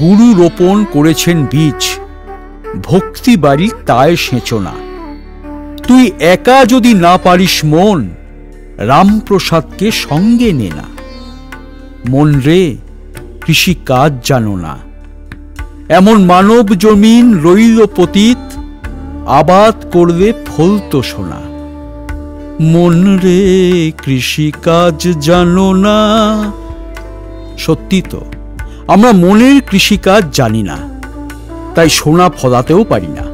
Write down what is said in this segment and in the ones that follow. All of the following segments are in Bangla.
গুরু রোপণ করেছেন বীজ ভক্তি বাড়ি তায় সেচনা তুই একা যদি না পারিস মন রামপ্রসাদকে সঙ্গে নে না মন রে কৃষি কাজ জানো না এমন মানব জমিন রইল পতীত আবাদ করলে ফলত সোনা মন রে কৃষি কাজ জানো না সত্যি তো আমরা মনের কৃষিকাজ জানি না তাই সোনা ফলাতেও পারি না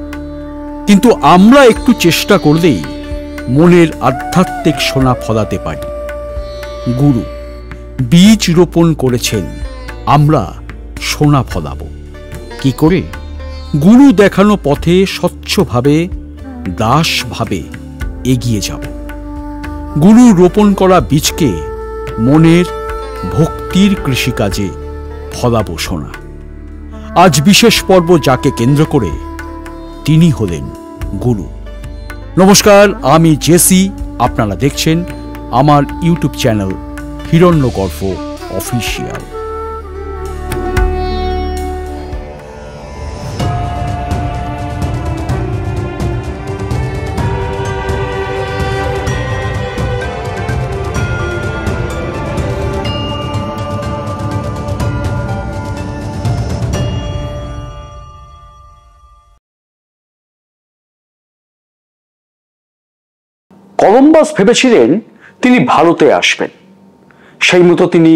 কিন্তু আমরা একটু চেষ্টা করলেই মনের আধ্যাত্মিক সোনা ফলাতে পারি গুরু বীজ রোপণ করেছেন আমরা সোনা ফলাব কি করে গুরু দেখানো পথে স্বচ্ছভাবে দাসভাবে এগিয়ে যাব গুরু রোপণ করা বীজকে মনের ভক্তির কৃষিকাজে ফলাবো সোনা আজ বিশেষ পর্ব যাকে কেন্দ্র করে তিনি হলেন গুরু নমস্কার আমি জেসি আপনারা দেখছেন আমার ইউটিউব চ্যানেল হিরণ্য গল্প অফিসিয়াল কলম্বাস ভেবেছিলেন তিনি ভারতে আসবেন সেই মতো তিনি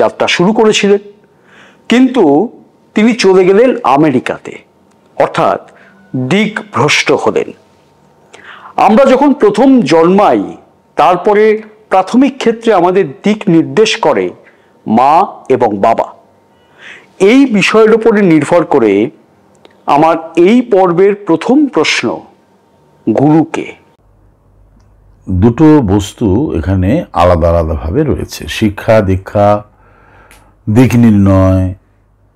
যাত্রা শুরু করেছিলেন কিন্তু তিনি চলে গেলেন আমেরিকাতে অর্থাৎ দিক ভ্রষ্ট হলেন আমরা যখন প্রথম জন্মাই তারপরে প্রাথমিক ক্ষেত্রে আমাদের দিক নির্দেশ করে মা এবং বাবা এই বিষয়ের উপরে নির্ভর করে আমার এই পর্বের প্রথম প্রশ্ন গুরুকে দুটো বস্তু এখানে আলাদা আলাদাভাবে রয়েছে শিক্ষা দীক্ষা দিক নির্ণয়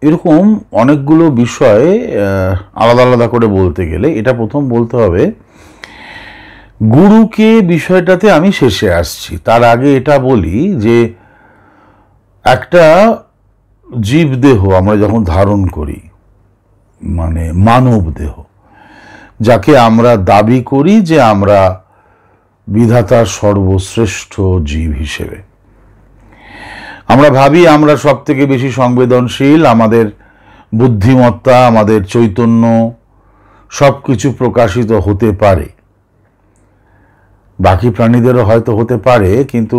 এরকম অনেকগুলো বিষয়ে আলাদা আলাদা করে বলতে গেলে এটা প্রথম বলতে হবে গুরুকে বিষয়টাতে আমি শেষে আসছি তার আগে এটা বলি যে একটা জীবদেহ আমরা যখন ধারণ করি মানে মানব দেহ যাকে আমরা দাবি করি যে আমরা বিধাতার সর্বশ্রেষ্ঠ জীব হিসেবে আমরা ভাবি আমরা সব থেকে বেশি সংবেদনশীল আমাদের বুদ্ধিমত্তা আমাদের চৈতন্য সব কিছু প্রকাশিত হতে পারে বাকি প্রাণীদেরও হয়তো হতে পারে কিন্তু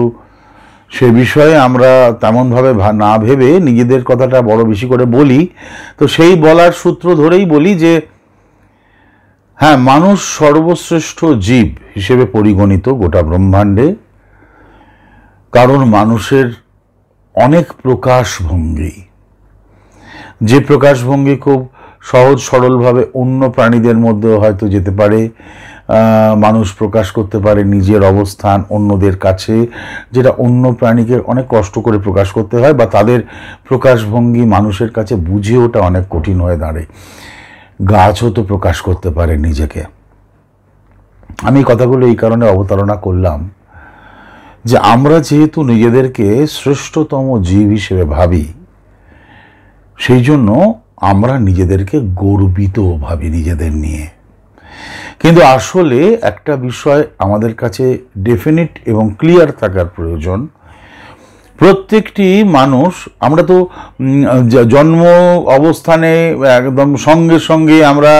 সে বিষয়ে আমরা তেমনভাবে না ভেবে নিজেদের কথাটা বড় বেশি করে বলি তো সেই বলার সূত্র ধরেই বলি যে হ্যাঁ মানুষ সর্বশ্রেষ্ঠ জীব হিসেবে পরিগণিত গোটা ব্রহ্মাণ্ডে কারণ মানুষের অনেক প্রকাশভঙ্গি যে প্রকাশভঙ্গি খুব সহজ সরলভাবে অন্য প্রাণীদের মধ্যেও হয়তো যেতে পারে মানুষ প্রকাশ করতে পারে নিজের অবস্থান অন্যদের কাছে যেটা অন্য প্রাণীকে অনেক কষ্ট করে প্রকাশ করতে হয় বা তাদের প্রকাশভঙ্গি মানুষের কাছে বুঝে ওটা অনেক কঠিন হয়ে দাঁড়ায় গাছও তো প্রকাশ করতে পারে নিজেকে আমি কথাগুলো এই কারণে অবতারণা করলাম যে আমরা যেহেতু নিজেদেরকে শ্রেষ্ঠতম জীব হিসেবে ভাবি সেই জন্য আমরা নিজেদেরকে গর্বিত ভাবি নিজেদের নিয়ে কিন্তু আসলে একটা বিষয় আমাদের কাছে ডেফিনিট এবং ক্লিয়ার থাকার প্রয়োজন প্রত্যেকটি মানুষ আমরা তো জন্ম অবস্থানে একদম সঙ্গে সঙ্গে আমরা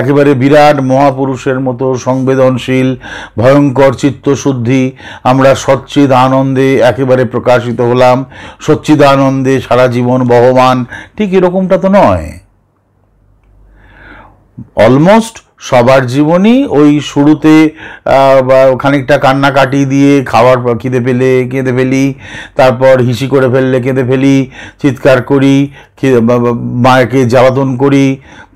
একেবারে বিরাট মহাপুরুষের মতো সংবেদনশীল ভয়ঙ্কর চিত্তশুদ্ধি আমরা সচ্চিদ আনন্দে একেবারে প্রকাশিত হলাম সচ্চিদ আনন্দে সারা জীবন বহমান ঠিক এরকমটা তো নয় অলমোস্ট সবার জীবনই ওই শুরুতে খানিকটা কান্নাকাটি দিয়ে খাবার খিদে পেলে কেঁদে ফেলি তারপর হিসি করে ফেললে কেঁদে ফেলি চিৎকার করি মায়েকে জ্বালাতন করি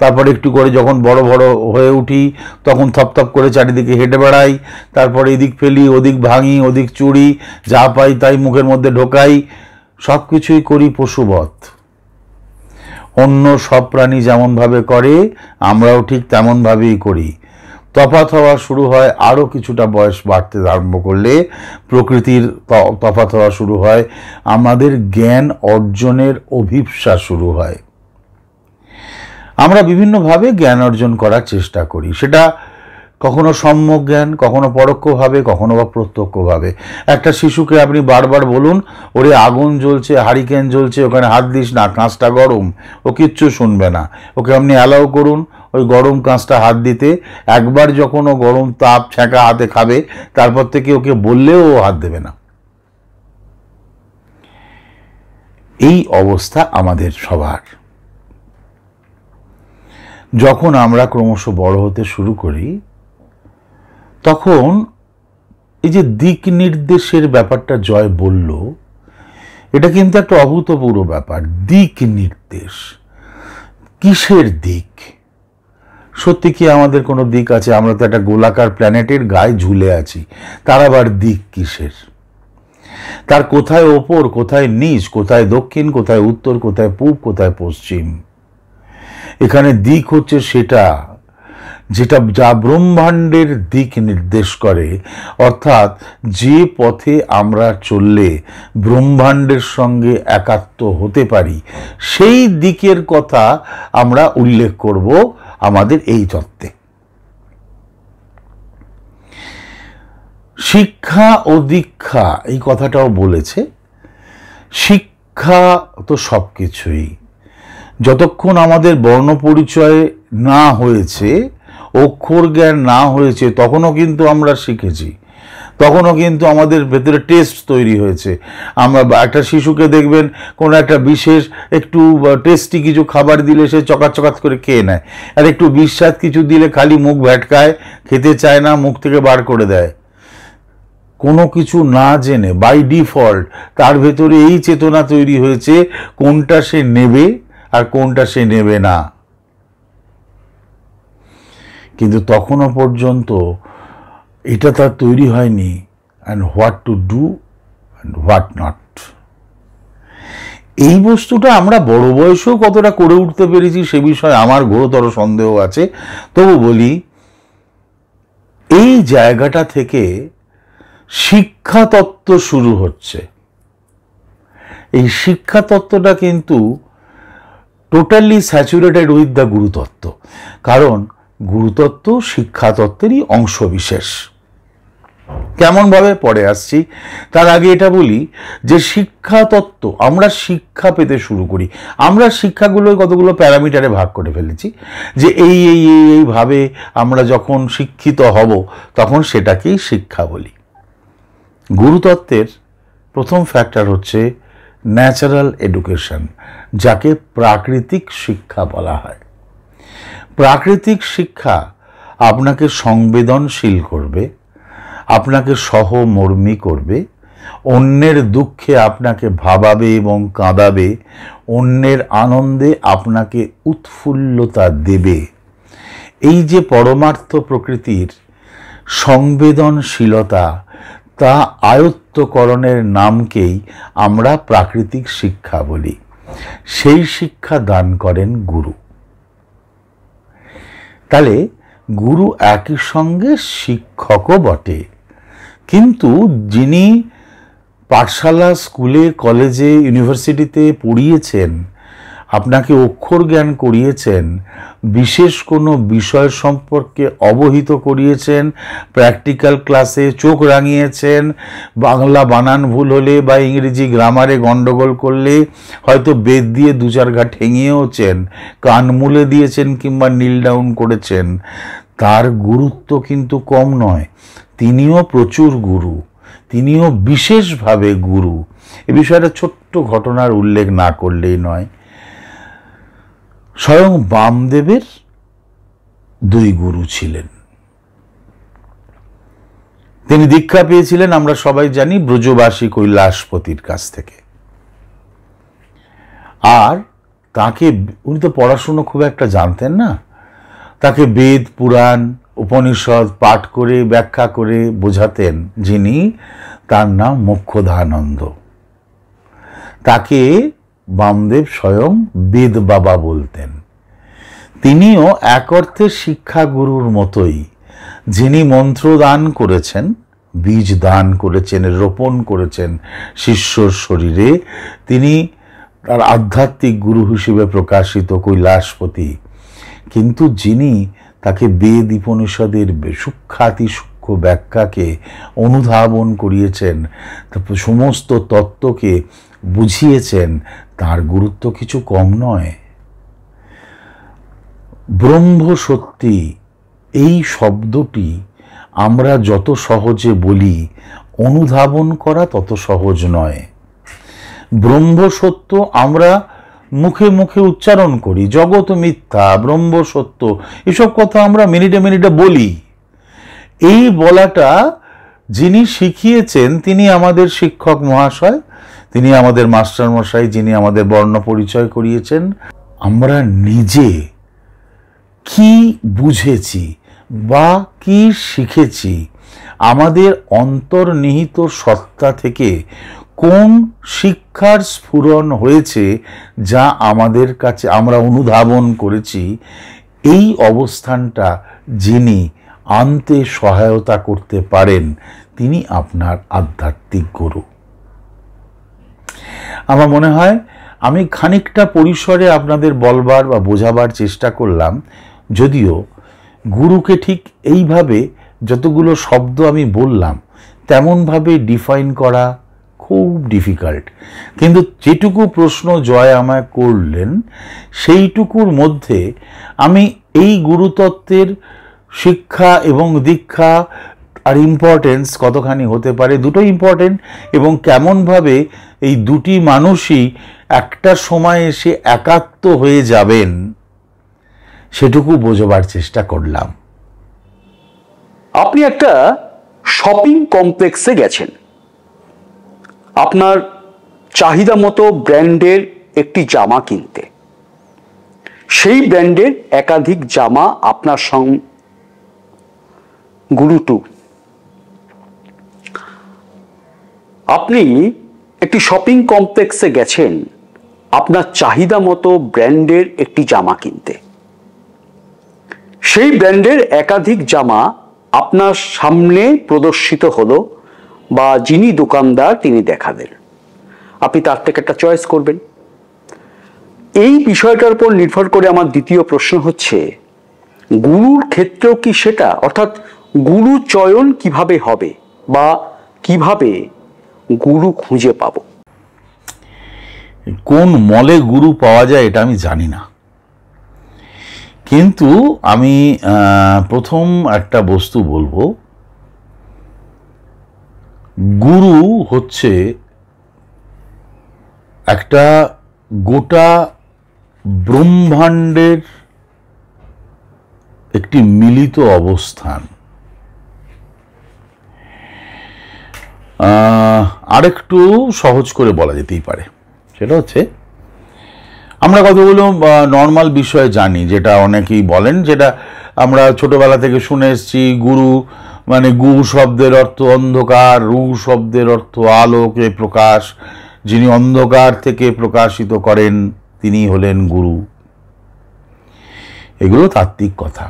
তারপর একটু করে যখন বড় বড় হয়ে উঠি তখন থপথপ করে চারিদিকে হেঁটে বেড়াই তারপর এদিক ফেলি ওদিক ভাঙি ওদিক চুরি যা পাই তাই মুখের মধ্যে ঢোকাই সব কিছুই করি পশুবধ অন্য সব প্রাণী যেমনভাবে করে আমরাও ঠিক তেমনভাবেই করি তফাত হওয়া শুরু হয় আরও কিছুটা বয়স বাড়তে আরম্ভ করলে প্রকৃতির তফাত হওয়া শুরু হয় আমাদের জ্ঞান অর্জনের অভিপ্সা শুরু হয় আমরা বিভিন্নভাবে জ্ঞান অর্জন করার চেষ্টা করি সেটা কখনো সম্যক জ্ঞান কখনো পরোক্ষভাবে কখনো বা প্রত্যক্ষভাবে একটা শিশুকে আপনি বারবার বলুন ওরে আগুন জ্বলছে হারিকেন জ্বলছে ওখানে হাত দিস না কাঁচটা গরম ও কিচ্ছু শুনবে না ওকে আপনি অ্যালাউ করুন ওই গরম কাঁচটা হাত দিতে একবার যখন ও গরম তাপ ছ্যাঁকা হাতে খাবে তারপর থেকে ওকে বললেও ও হাত দেবে না এই অবস্থা আমাদের সবার যখন আমরা ক্রমশ বড় হতে শুরু করি তখন এই যে দিক নির্দেশের ব্যাপারটা জয় বলল এটা কিন্তু একটা অভূতপূর্ব ব্যাপার দিক নির্দেশ কিসের দিক সত্যি কি আমাদের কোনো দিক আছে আমরা তো একটা গোলাকার প্ল্যানেটের গায়ে ঝুলে আছি তার আবার দিক কিসের তার কোথায় ওপর কোথায় নিচ কোথায় দক্ষিণ কোথায় উত্তর কোথায় পূব কোথায় পশ্চিম এখানে দিক হচ্ছে সেটা যেটা যা ব্রহ্মাণ্ডের দিক নির্দেশ করে অর্থাৎ যে পথে আমরা চললে ব্রহ্মাণ্ডের সঙ্গে একাত্ম হতে পারি সেই দিকের কথা আমরা উল্লেখ করব আমাদের এই তত্ত্বে শিক্ষা ও দীক্ষা এই কথাটাও বলেছে শিক্ষা তো সব কিছুই যতক্ষণ আমাদের বর্ণ পরিচয় না হয়েছে অক্ষর জ্ঞান না হয়েছে তখনও কিন্তু আমরা শিখেছি তখনও কিন্তু আমাদের ভেতরে টেস্ট তৈরি হয়েছে আমরা একটা শিশুকে দেখবেন কোনো একটা বিশেষ একটু টেস্টি কিছু খাবার দিলে সে চকাচকাত করে খেয়ে নেয় আর একটু বিস্বাদ কিছু দিলে খালি মুখ ভ্যাটকায় খেতে চায় না মুখ থেকে বার করে দেয় কোনো কিছু না জেনে বাই ডিফল্ট তার ভেতরে এই চেতনা তৈরি হয়েছে কোনটা সে নেবে আর কোনটা সে নেবে না কিন্তু তখনও পর্যন্ত এটা তার তৈরি হয়নি and what to do and what not এই বস্তুটা আমরা বড় বয়সেও কতটা করে উঠতে পেরেছি সে বিষয়ে আমার ঘোরতর সন্দেহ আছে তবু বলি এই জায়গাটা থেকে শিক্ষাতত্ত্ব শুরু হচ্ছে এই শিক্ষাতত্ত্বটা কিন্তু টোটালি স্যাচুরেটেড উইথ দ্য গুরুতত্ত্ব কারণ গুরুতত্ত্ব শিক্ষাতত্ত্বেরই অংশ বিশেষ কেমনভাবে পরে আসছি তার আগে এটা বলি যে শিক্ষাতত্ত্ব আমরা শিক্ষা পেতে শুরু করি আমরা শিক্ষাগুলো কতগুলো প্যারামিটারে ভাগ করে ফেলেছি যে এই এই এই এইভাবে আমরা যখন শিক্ষিত হব তখন সেটাকেই শিক্ষা বলি গুরুতত্ত্বের প্রথম ফ্যাক্টর হচ্ছে ন্যাচারাল এডুকেশন যাকে প্রাকৃতিক শিক্ষা বলা হয় প্রাকৃতিক শিক্ষা আপনাকে সংবেদনশীল করবে আপনাকে সহমর্মী করবে অন্যের দুঃখে আপনাকে ভাবাবে এবং কাঁদাবে অন্যের আনন্দে আপনাকে উৎফুল্লতা দেবে এই যে পরমার্থ প্রকৃতির সংবেদনশীলতা তা আয়ত্তকরণের নামকেই আমরা প্রাকৃতিক শিক্ষা বলি সেই শিক্ষা দান করেন গুরু তাহলে গুরু একই সঙ্গে শিক্ষকও বটে কিন্তু যিনি পাঠশালা স্কুলে কলেজে ইউনিভার্সিটিতে পড়িয়েছেন আপনাকে অক্ষর জ্ঞান করিয়েছেন বিশেষ কোনো বিষয় সম্পর্কে অবহিত করিয়েছেন প্র্যাকটিক্যাল ক্লাসে চোখ রাঙিয়েছেন বাংলা বানান ভুল হলে বা ইংরেজি গ্রামারে গণ্ডগোল করলে হয়তো বেদ দিয়ে দু চার ঘা ঠেঙিয়েওছেন কান মুলে দিয়েছেন কিংবা নীল ডাউন করেছেন তার গুরুত্ব কিন্তু কম নয় তিনিও প্রচুর গুরু তিনিও বিশেষভাবে গুরু এ বিষয়টা ছোট্ট ঘটনার উল্লেখ না করলেই নয় স্বয়ং বামদেবের দুই গুরু ছিলেন তিনি দীক্ষা পেয়েছিলেন আমরা সবাই জানি ব্রজবাসী কৈলাসপতির কাছ থেকে আর তাকে উনি তো পড়াশুনো খুব একটা জানতেন না তাকে বেদ পুরাণ উপনিষদ পাঠ করে ব্যাখ্যা করে বোঝাতেন যিনি তার নাম মুখ্যধানন্দ তাকে বামদেব স্বয়ং বেদ বাবা বলতেন তিনিও এক অর্থে শিক্ষাগুরুর মতোই যিনি মন্ত্র দান করেছেন বীজ দান করেছেন রোপণ করেছেন শিষ্যর শরীরে তিনি তার আধ্যাত্মিক গুরু হিসেবে প্রকাশিত কৈলাসপতি কিন্তু যিনি তাকে বেদ উপনিষদের সুখ্যাতি সূক্ষ্ম ব্যাখ্যাকে অনুধাবন করিয়েছেন সমস্ত তত্ত্বকে বুঝিয়েছেন তার গুরুত্ব কিছু কম নয় ব্রহ্ম সত্যি এই শব্দটি আমরা যত সহজে বলি অনুধাবন করা তত সহজ নয় ব্রহ্ম সত্য আমরা মুখে মুখে উচ্চারণ করি জগৎ মিথ্যা ব্রহ্ম সত্য এসব কথা আমরা মিনিটে মিনিটে বলি এই বলাটা যিনি শিখিয়েছেন তিনি আমাদের শিক্ষক মহাশয় তিনি আমাদের মাস্টারমশাই যিনি আমাদের বর্ণ পরিচয় করিয়েছেন আমরা নিজে কি বুঝেছি বা কি শিখেছি আমাদের অন্তর্নিহিত সত্তা থেকে কোন শিক্ষার স্ফুরণ হয়েছে যা আমাদের কাছে আমরা অনুধাবন করেছি এই অবস্থানটা যিনি আনতে সহায়তা করতে পারেন তিনি আপনার আধ্যাত্মিক গুরু আমার মনে হয় আমি খানিকটা পরিসরে আপনাদের বলবার বা বোঝাবার চেষ্টা করলাম যদিও গুরুকে ঠিক এইভাবে যতগুলো শব্দ আমি বললাম তেমনভাবে ডিফাইন করা খুব ডিফিকাল্ট কিন্তু যেটুকু প্রশ্ন জয় আমায় করলেন সেইটুকুর মধ্যে আমি এই গুরুতত্ত্বের শিক্ষা এবং দীক্ষা আর ইম্পর্টেন্স কতখানি হতে পারে দুটো ইম্পর্টেন্ট এবং কেমনভাবে এই দুটি মানুষই একটা সময় এসে একাত্ম হয়ে যাবেন সেটুকু বোঝবার চেষ্টা করলাম আপনি একটা শপিং কমপ্লেক্সে গেছেন আপনার চাহিদা মতো ব্র্যান্ডের একটি জামা কিনতে সেই ব্র্যান্ডের একাধিক জামা আপনার সং গুরুটু আপনি একটি শপিং কমপ্লেক্সে গেছেন আপনার চাহিদা মতো ব্র্যান্ডের একটি জামা কিনতে সেই ব্র্যান্ডের একাধিক জামা আপনার সামনে প্রদর্শিত হলো বা যিনি দোকানদার তিনি দেখাবেন আপনি তার থেকে একটা চয়েস করবেন এই বিষয়টার উপর নির্ভর করে আমার দ্বিতীয় প্রশ্ন হচ্ছে গুরুর ক্ষেত্রেও কি সেটা অর্থাৎ গুরু চয়ন কিভাবে হবে বা কিভাবে গুরু খুঁজে পাব কোন মলে গুরু পাওয়া যায় এটা আমি জানি না কিন্তু আমি প্রথম একটা বস্তু বলবো গুরু হচ্ছে একটা গোটা ব্রহ্মাণ্ডের একটি মিলিত অবস্থান আরেকটু সহজ করে বলা যেতেই পারে সেটা হচ্ছে আমরা কতগুলো নর্মাল বিষয়ে জানি যেটা অনেকেই বলেন যেটা আমরা ছোটোবেলা থেকে শুনে এসেছি গুরু মানে গু শব্দের অর্থ অন্ধকার রু শব্দের অর্থ আলোকে প্রকাশ যিনি অন্ধকার থেকে প্রকাশিত করেন তিনি হলেন গুরু এগুলো তাত্ত্বিক কথা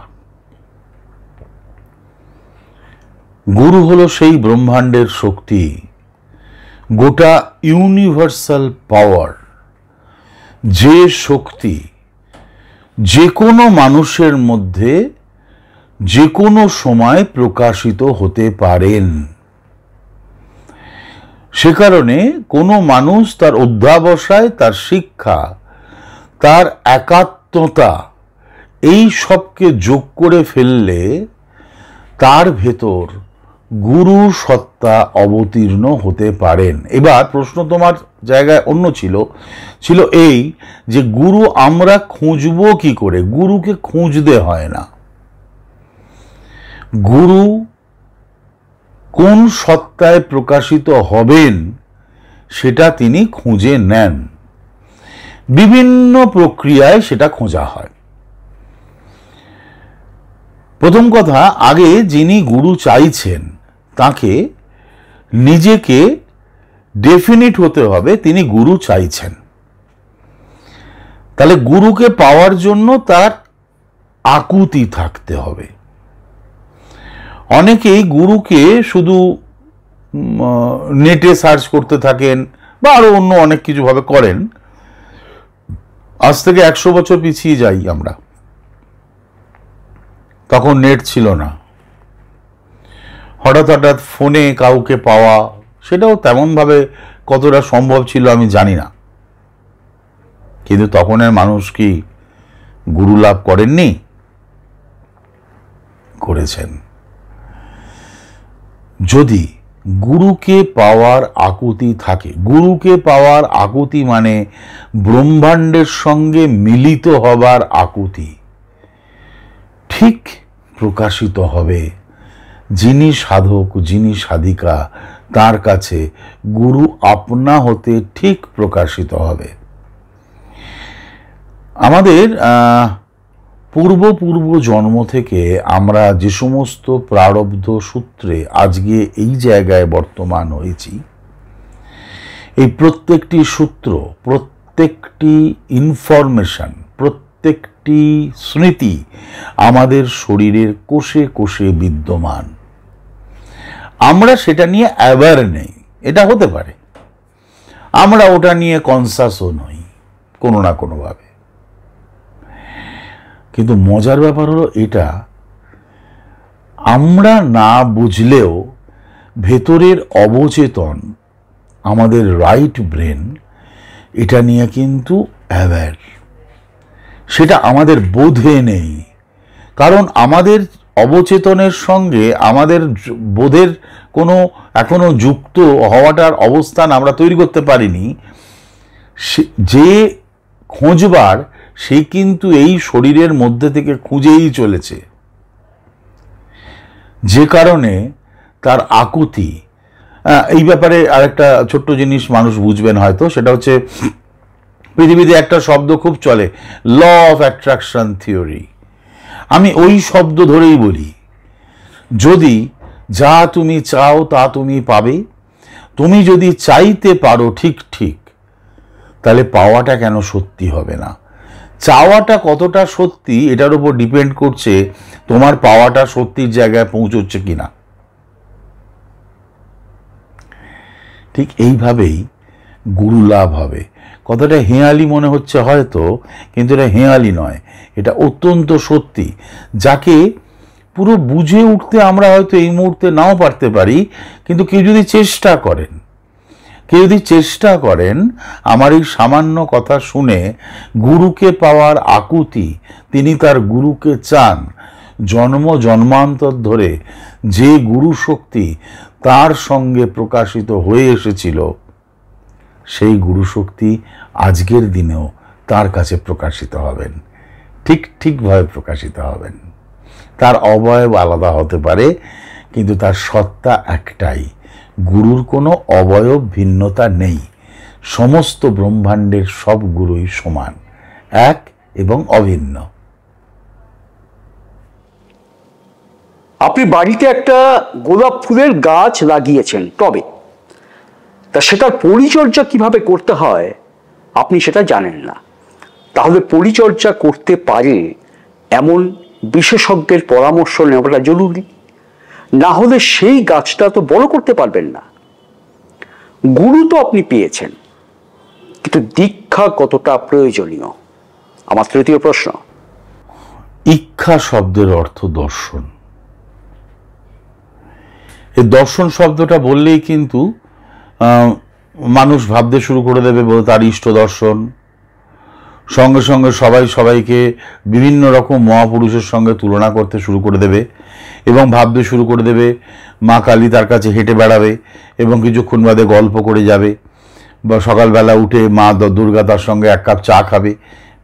গুরু হল সেই ব্রহ্মাণ্ডের শক্তি গোটা ইউনিভার্সাল পাওয়ার যে শক্তি যে কোনো মানুষের মধ্যে যে কোনো সময় প্রকাশিত হতে পারেন সে কারণে কোনো মানুষ তার অধ্যাবসায় তার শিক্ষা তার একাত্মতা এই সবকে যোগ করে ফেললে তার ভেতর গুরু সত্তা অবতীর্ণ হতে পারেন এবার প্রশ্ন তোমার জায়গায় অন্য ছিল ছিল এই যে গুরু আমরা খুঁজব কি করে গুরুকে খুঁজতে হয় না গুরু কোন সত্তায় প্রকাশিত হবেন সেটা তিনি খুঁজে নেন বিভিন্ন প্রক্রিয়ায় সেটা খোঁজা হয় প্রথম কথা আগে যিনি গুরু চাইছেন তাকে নিজেকে ডেফিনিট হতে হবে তিনি গুরু চাইছেন তাহলে গুরুকে পাওয়ার জন্য তার আকুতি থাকতে হবে অনেকেই গুরুকে শুধু নেটে সার্চ করতে থাকেন বা আরও অন্য অনেক কিছুভাবে করেন আজ থেকে একশো বছর পিছিয়ে যাই আমরা তখন নেট ছিল না হঠাৎ হঠাৎ ফোনে কাউকে পাওয়া সেটাও তেমনভাবে কতটা সম্ভব ছিল আমি জানি না কিন্তু তখনের মানুষ কি গুরু লাভ করেননি করেছেন যদি গুরুকে পাওয়ার আকুতি থাকে গুরুকে পাওয়ার আকুতি মানে ব্রহ্মাণ্ডের সঙ্গে মিলিত হবার আকুতি ঠিক প্রকাশিত হবে যিনি সাধক যিনি সাধিকা তার কাছে গুরু আপনা হতে ঠিক প্রকাশিত হবে আমাদের পূর্ব পূর্ব জন্ম থেকে আমরা যে সমস্ত প্রারব্ধ সূত্রে আজকে এই জায়গায় বর্তমান হয়েছি এই প্রত্যেকটি সূত্র প্রত্যেকটি ইনফরমেশন প্রত্যেকটি স্মৃতি আমাদের শরীরের কোষে কোষে বিদ্যমান আমরা সেটা নিয়ে অ্যাওয়ার নেই এটা হতে পারে আমরা ওটা নিয়ে কনসাসও নই কোনো না কোনোভাবে কিন্তু মজার ব্যাপার হলো এটা আমরা না বুঝলেও ভেতরের অবচেতন আমাদের রাইট ব্রেন এটা নিয়ে কিন্তু অ্যাওয়ার সেটা আমাদের বোধে নেই কারণ আমাদের অবচেতনের সঙ্গে আমাদের বোধের কোনো এখনো যুক্ত হওয়াটার অবস্থান আমরা তৈরি করতে পারিনি যে খোঁজবার সে কিন্তু এই শরীরের মধ্যে থেকে খুঁজেই চলেছে যে কারণে তার আকুতি এই ব্যাপারে আরেকটা ছোট্ট জিনিস মানুষ বুঝবেন হয়তো সেটা হচ্ছে পৃথিবীতে একটা শব্দ খুব চলে ল অফ অ্যাট্রাকশন থিওরি আমি ওই শব্দ ধরেই বলি যদি যা তুমি চাও তা তুমি পাবে তুমি যদি চাইতে পারো ঠিক ঠিক তাহলে পাওয়াটা কেন সত্যি হবে না চাওয়াটা কতটা সত্যি এটার উপর ডিপেন্ড করছে তোমার পাওয়াটা সত্যির জায়গায় পৌঁছচ্ছে কি না ঠিক এইভাবেই গুরু লাভ হবে কথাটা হেঁয়ালি মনে হচ্ছে হয়তো কিন্তু এটা হেঁয়ালি নয় এটা অত্যন্ত সত্যি যাকে পুরো বুঝে উঠতে আমরা হয়তো এই মুহূর্তে নাও পারতে পারি কিন্তু কেউ যদি চেষ্টা করেন কেউ যদি চেষ্টা করেন আমার এই সামান্য কথা শুনে গুরুকে পাওয়ার আকুতি তিনি তার গুরুকে চান জন্ম জন্মান্তর ধরে যে গুরু শক্তি তার সঙ্গে প্রকাশিত হয়ে এসেছিল সেই গুরুশক্তি আজকের দিনেও তার কাছে প্রকাশিত হবেন ঠিক ঠিকভাবে প্রকাশিত হবেন তার অবয়ব আলাদা হতে পারে কিন্তু তার সত্তা একটাই গুরুর কোনো অবয়ব ভিন্নতা নেই সমস্ত ব্রহ্মাণ্ডের সব গুরুই সমান এক এবং অভিন্ন আপনি বাড়িতে একটা গোলাপ ফুলের গাছ লাগিয়েছেন টবে তা সেটার পরিচর্যা কিভাবে করতে হয় আপনি সেটা জানেন না তাহলে পরিচর্যা করতে পারে এমন বিশেষজ্ঞের পরামর্শ নেওয়াটা জরুরি না হলে সেই গাছটা তো বড় করতে পারবেন না গুরু তো আপনি পেয়েছেন কিন্তু দীক্ষা কতটা প্রয়োজনীয় আমার তৃতীয় প্রশ্ন ইক্ষা শব্দের অর্থ দর্শন এই দর্শন শব্দটা বললেই কিন্তু মানুষ ভাবতে শুরু করে দেবে তার ইষ্ট দর্শন সঙ্গে সঙ্গে সবাই সবাইকে বিভিন্ন রকম মহাপুরুষের সঙ্গে তুলনা করতে শুরু করে দেবে এবং ভাবতে শুরু করে দেবে মা কালী তার কাছে হেঁটে বেড়াবে এবং কিছুক্ষণ বাদে গল্প করে যাবে বা সকালবেলা উঠে মা দুর্গা তার সঙ্গে এক কাপ চা খাবে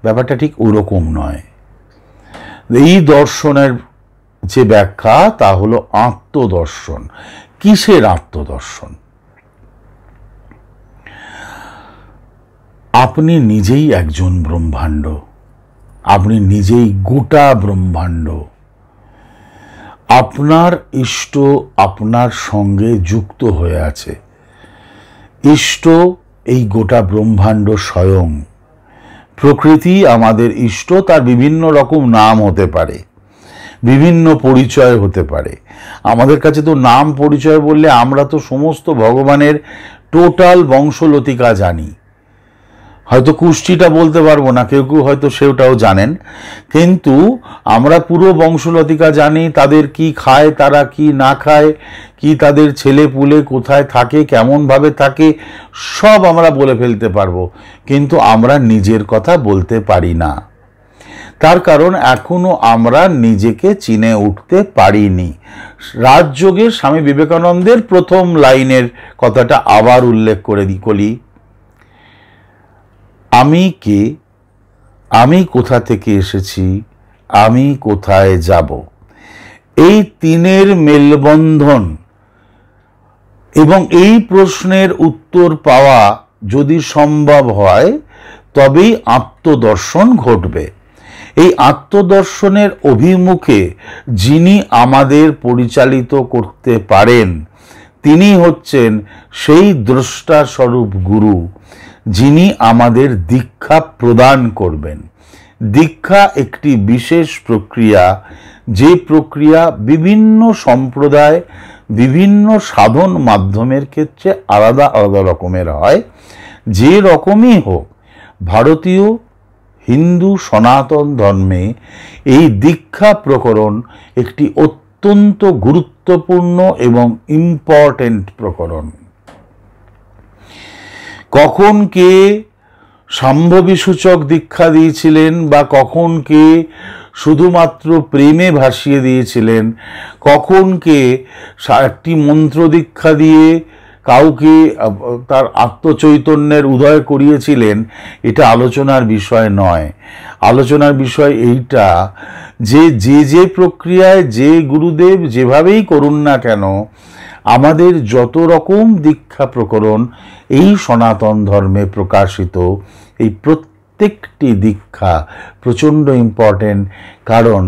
ব্যাপারটা ঠিক ওরকম নয় এই দর্শনের যে ব্যাখ্যা তা হলো আত্মদর্শন কিসের আত্মদর্শন আপনি নিজেই একজন ব্রহ্মাণ্ড আপনি নিজেই গোটা ব্রহ্মাণ্ড আপনার ইষ্ট আপনার সঙ্গে যুক্ত হয়ে আছে ইষ্ট এই গোটা ব্রহ্মাণ্ড স্বয়ং প্রকৃতি আমাদের ইষ্ট তার বিভিন্ন রকম নাম হতে পারে বিভিন্ন পরিচয় হতে পারে আমাদের কাছে তো নাম পরিচয় বললে আমরা তো সমস্ত ভগবানের টোটাল বংশলতিকা জানি হয়তো কুষ্টিটা বলতে পারবো না কেউ কেউ হয়তো সেটাও জানেন কিন্তু আমরা পুরো বংশলতিকা জানি তাদের কি খায় তারা কি না খায় কি তাদের ছেলে পুলে কোথায় থাকে কেমনভাবে থাকে সব আমরা বলে ফেলতে পারবো কিন্তু আমরা নিজের কথা বলতে পারি না তার কারণ এখনও আমরা নিজেকে চিনে উঠতে পারিনি রাজযোগের স্বামী বিবেকানন্দের প্রথম লাইনের কথাটা আবার উল্লেখ করে দি করি আমি কে আমি কোথা থেকে এসেছি আমি কোথায় যাব এই তিনের মেলবন্ধন এবং এই প্রশ্নের উত্তর পাওয়া যদি সম্ভব হয় তবেই আত্মদর্শন ঘটবে এই আত্মদর্শনের অভিমুখে যিনি আমাদের পরিচালিত করতে পারেন তিনি হচ্ছেন সেই দ্রষ্টাস্বরূপ স্বরূপ গুরু যিনি আমাদের দীক্ষা প্রদান করবেন দীক্ষা একটি বিশেষ প্রক্রিয়া যে প্রক্রিয়া বিভিন্ন সম্প্রদায় বিভিন্ন সাধন মাধ্যমের ক্ষেত্রে আলাদা আলাদা রকমের হয় যে রকমই হোক ভারতীয় হিন্দু সনাতন ধর্মে এই দীক্ষা প্রকরণ একটি অত্যন্ত গুরুত্বপূর্ণ এবং ইম্পর্ট্যান্ট প্রকরণ কখন কে সম্ভবী সূচক দীক্ষা দিয়েছিলেন বা কখন কে শুধুমাত্র প্রেমে ভাসিয়ে দিয়েছিলেন কখন কে একটি মন্ত্র দীক্ষা দিয়ে কাউকে তার আত্মচৈতন্যের উদয় করিয়েছিলেন এটা আলোচনার বিষয় নয় আলোচনার বিষয় এইটা যে যে যে প্রক্রিয়ায় যে গুরুদেব যেভাবেই করুন না কেন আমাদের যত রকম দীক্ষা প্রকরণ এই সনাতন ধর্মে প্রকাশিত এই প্রত্যেকটি দীক্ষা প্রচণ্ড ইম্পর্টেন্ট কারণ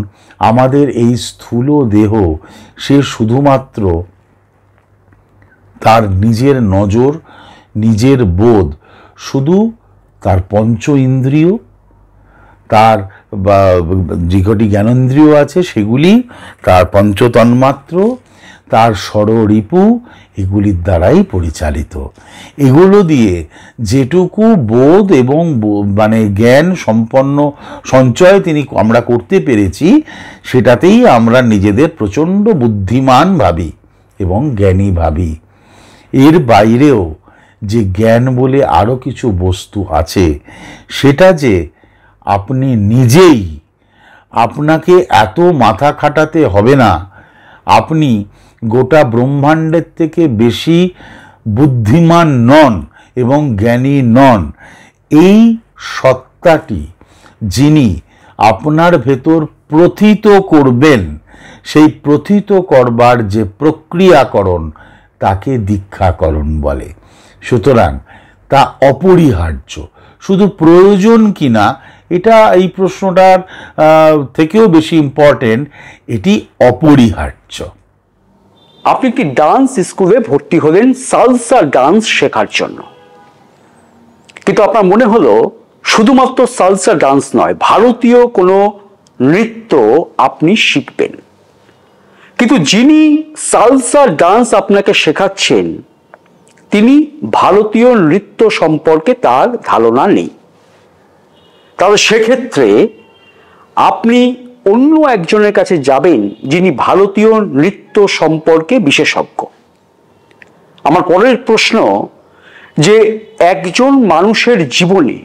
আমাদের এই স্থূল দেহ সে শুধুমাত্র তার নিজের নজর নিজের বোধ শুধু তার পঞ্চ ইন্দ্রিয় তার যে কটি জ্ঞানেন্দ্রিয় আছে সেগুলি তার পঞ্চতন্মাত্র তার রিপু এগুলির দ্বারাই পরিচালিত এগুলো দিয়ে যেটুকু বোধ এবং মানে জ্ঞান সম্পন্ন সঞ্চয় তিনি আমরা করতে পেরেছি সেটাতেই আমরা নিজেদের প্রচণ্ড বুদ্ধিমান ভাবি এবং জ্ঞানী ভাবি এর বাইরেও যে জ্ঞান বলে আরও কিছু বস্তু আছে সেটা যে আপনি নিজেই আপনাকে এত মাথা খাটাতে হবে না আপনি গোটা ব্রহ্মাণ্ডের থেকে বেশি বুদ্ধিমান নন এবং জ্ঞানী নন এই সত্তাটি যিনি আপনার ভেতর প্রথিত করবেন সেই প্রথিত করবার যে প্রক্রিয়াকরণ তাকে দীক্ষাকরণ বলে সুতরাং তা অপরিহার্য শুধু প্রয়োজন কি না এটা এই প্রশ্নটার থেকেও বেশি ইম্পর্টেন্ট এটি অপরিহার্য আপনি একটি ডান্স স্কুলে ভর্তি হলেন সালসা ডান্স শেখার জন্য কিন্তু আপনার মনে হলো শুধুমাত্র সালসা ডান্স নয় ভারতীয় কোনো নৃত্য আপনি শিখবেন কিন্তু যিনি সালসা ডান্স আপনাকে শেখাচ্ছেন তিনি ভারতীয় নৃত্য সম্পর্কে তার ধারণা নেই তাহলে সেক্ষেত্রে আপনি অন্য একজনের কাছে যাবেন যিনি ভারতীয় নৃত্য সম্পর্কে বিশেষজ্ঞ আমার পরের প্রশ্ন যে একজন মানুষের জীবনে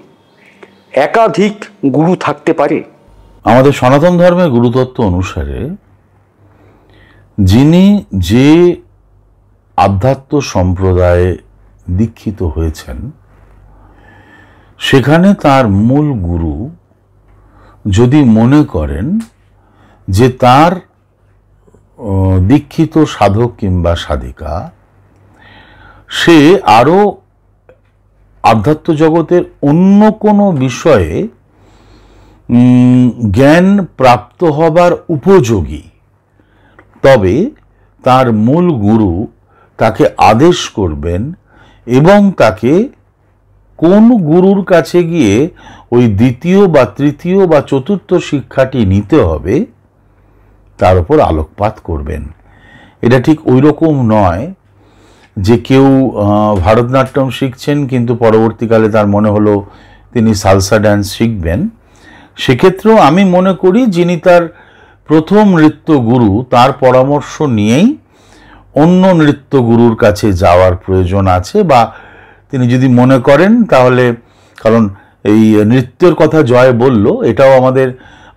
একাধিক গুরু থাকতে পারে আমাদের সনাতন ধর্মের গুরুতত্ত্ব অনুসারে যিনি যে আধ্যাত্ম সম্প্রদায়ে দীক্ষিত হয়েছেন সেখানে তার মূল গুরু যদি মনে করেন যে তার দীক্ষিত সাধক কিংবা সাধিকা সে আরও আধ্যাত্ম জগতের অন্য কোনো বিষয়ে জ্ঞান প্রাপ্ত হবার উপযোগী তবে তার মূল গুরু তাকে আদেশ করবেন এবং তাকে কোন গুরুর কাছে গিয়ে ওই দ্বিতীয় বা তৃতীয় বা চতুর্থ শিক্ষাটি নিতে হবে তার উপর আলোকপাত করবেন এটা ঠিক ওই রকম নয় যে কেউ ভারতনাট্যম শিখছেন কিন্তু পরবর্তীকালে তার মনে হলো তিনি সালসা ড্যান্স শিখবেন সেক্ষেত্রেও আমি মনে করি যিনি তার প্রথম নৃত্য গুরু তার পরামর্শ নিয়েই অন্য নৃত্য গুরুর কাছে যাওয়ার প্রয়োজন আছে বা তিনি যদি মনে করেন তাহলে কারণ এই নৃত্যের কথা জয় বলল এটাও আমাদের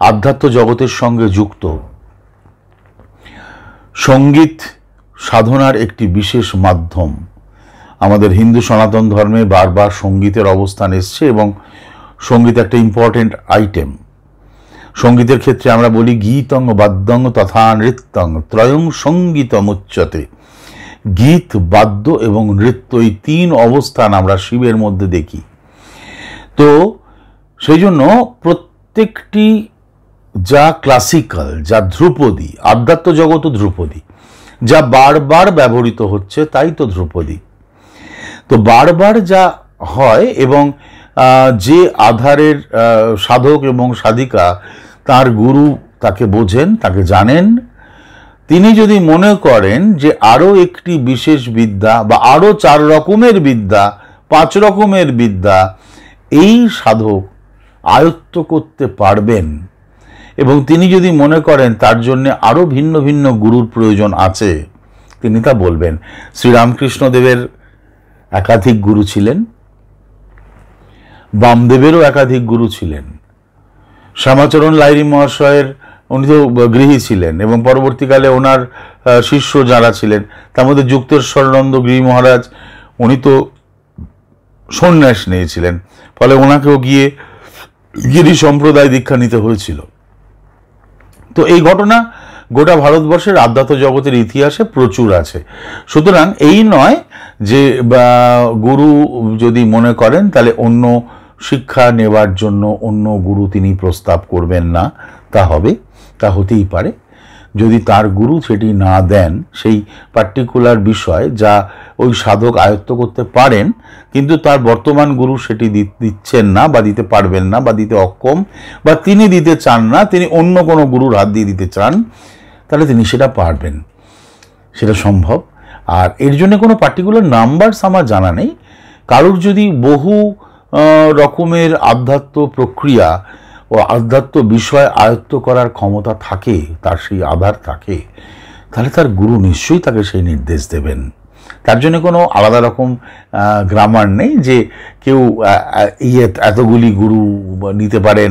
আধ্যাত্ম জগতের সঙ্গে যুক্ত সঙ্গীত সাধনার একটি বিশেষ মাধ্যম আমাদের হিন্দু সনাতন ধর্মে বারবার সঙ্গীতের অবস্থান এসছে এবং সঙ্গীত একটা ইম্পর্টেন্ট আইটেম সঙ্গীতের ক্ষেত্রে আমরা বলি গীতং বাদ্যং তথা নৃত্যং ত্রয়ং সঙ্গীতমুচ্চতে গীত বাদ্য এবং নৃত্য এই তিন অবস্থান আমরা শিবের মধ্যে দেখি তো সেই জন্য প্রত্যেকটি যা ক্লাসিক্যাল যা ধ্রুপদী আধ্যাত্ম জগৎ ধ্রুপদী যা বারবার ব্যবহৃত হচ্ছে তাই তো ধ্রুপদী তো বারবার যা হয় এবং যে আধারের সাধক এবং সাধিকা তার গুরু তাকে বোঝেন তাকে জানেন তিনি যদি মনে করেন যে আরও একটি বিশেষ বিদ্যা বা আরও চার রকমের বিদ্যা পাঁচ রকমের বিদ্যা এই সাধক আয়ত্ত করতে পারবেন এবং তিনি যদি মনে করেন তার জন্য আরও ভিন্ন ভিন্ন গুরুর প্রয়োজন আছে তিনি তা বলবেন শ্রীরামকৃষ্ণদেবের একাধিক গুরু ছিলেন বামদেবেরও একাধিক গুরু ছিলেন শ্যামাচরণ লাইরি মহাশয়ের উনি তো গৃহী ছিলেন এবং পরবর্তীকালে ওনার শিষ্য যারা ছিলেন তার মধ্যে যুক্তেশ্বরানন্দ গৃহী মহারাজ উনি তো সন্ন্যাস নিয়েছিলেন ফলে ওনাকেও গিয়ে গিরি সম্প্রদায় দীক্ষা নিতে হয়েছিল তো এই ঘটনা গোটা ভারতবর্ষের আধ্যাত্ম জগতের ইতিহাসে প্রচুর আছে সুতরাং এই নয় যে গুরু যদি মনে করেন তাহলে অন্য শিক্ষা নেওয়ার জন্য অন্য গুরু তিনি প্রস্তাব করবেন না তা হবে তা হতেই পারে যদি তার গুরু সেটি না দেন সেই পার্টিকুলার বিষয় যা ওই সাধক আয়ত্ত করতে পারেন কিন্তু তার বর্তমান গুরু সেটি দিচ্ছেন না বা দিতে পারবেন না বা দিতে অক্ষম বা তিনি দিতে চান না তিনি অন্য কোনো গুরুর হাত দিয়ে দিতে চান তাহলে তিনি সেটা পারবেন সেটা সম্ভব আর এর জন্য কোনো পার্টিকুলার নাম্বারস আমার জানা নেই কারোর যদি বহু রকমের আধ্যাত্ম প্রক্রিয়া ও আধ্যাত্ম বিষয় আয়ত্ত করার ক্ষমতা থাকে তার সেই আধার থাকে তাহলে তার গুরু নিশ্চয়ই তাকে সেই নির্দেশ দেবেন তার জন্য কোনো আলাদা রকম গ্রামার নেই যে কেউ ইয়ে এতগুলি গুরু নিতে পারেন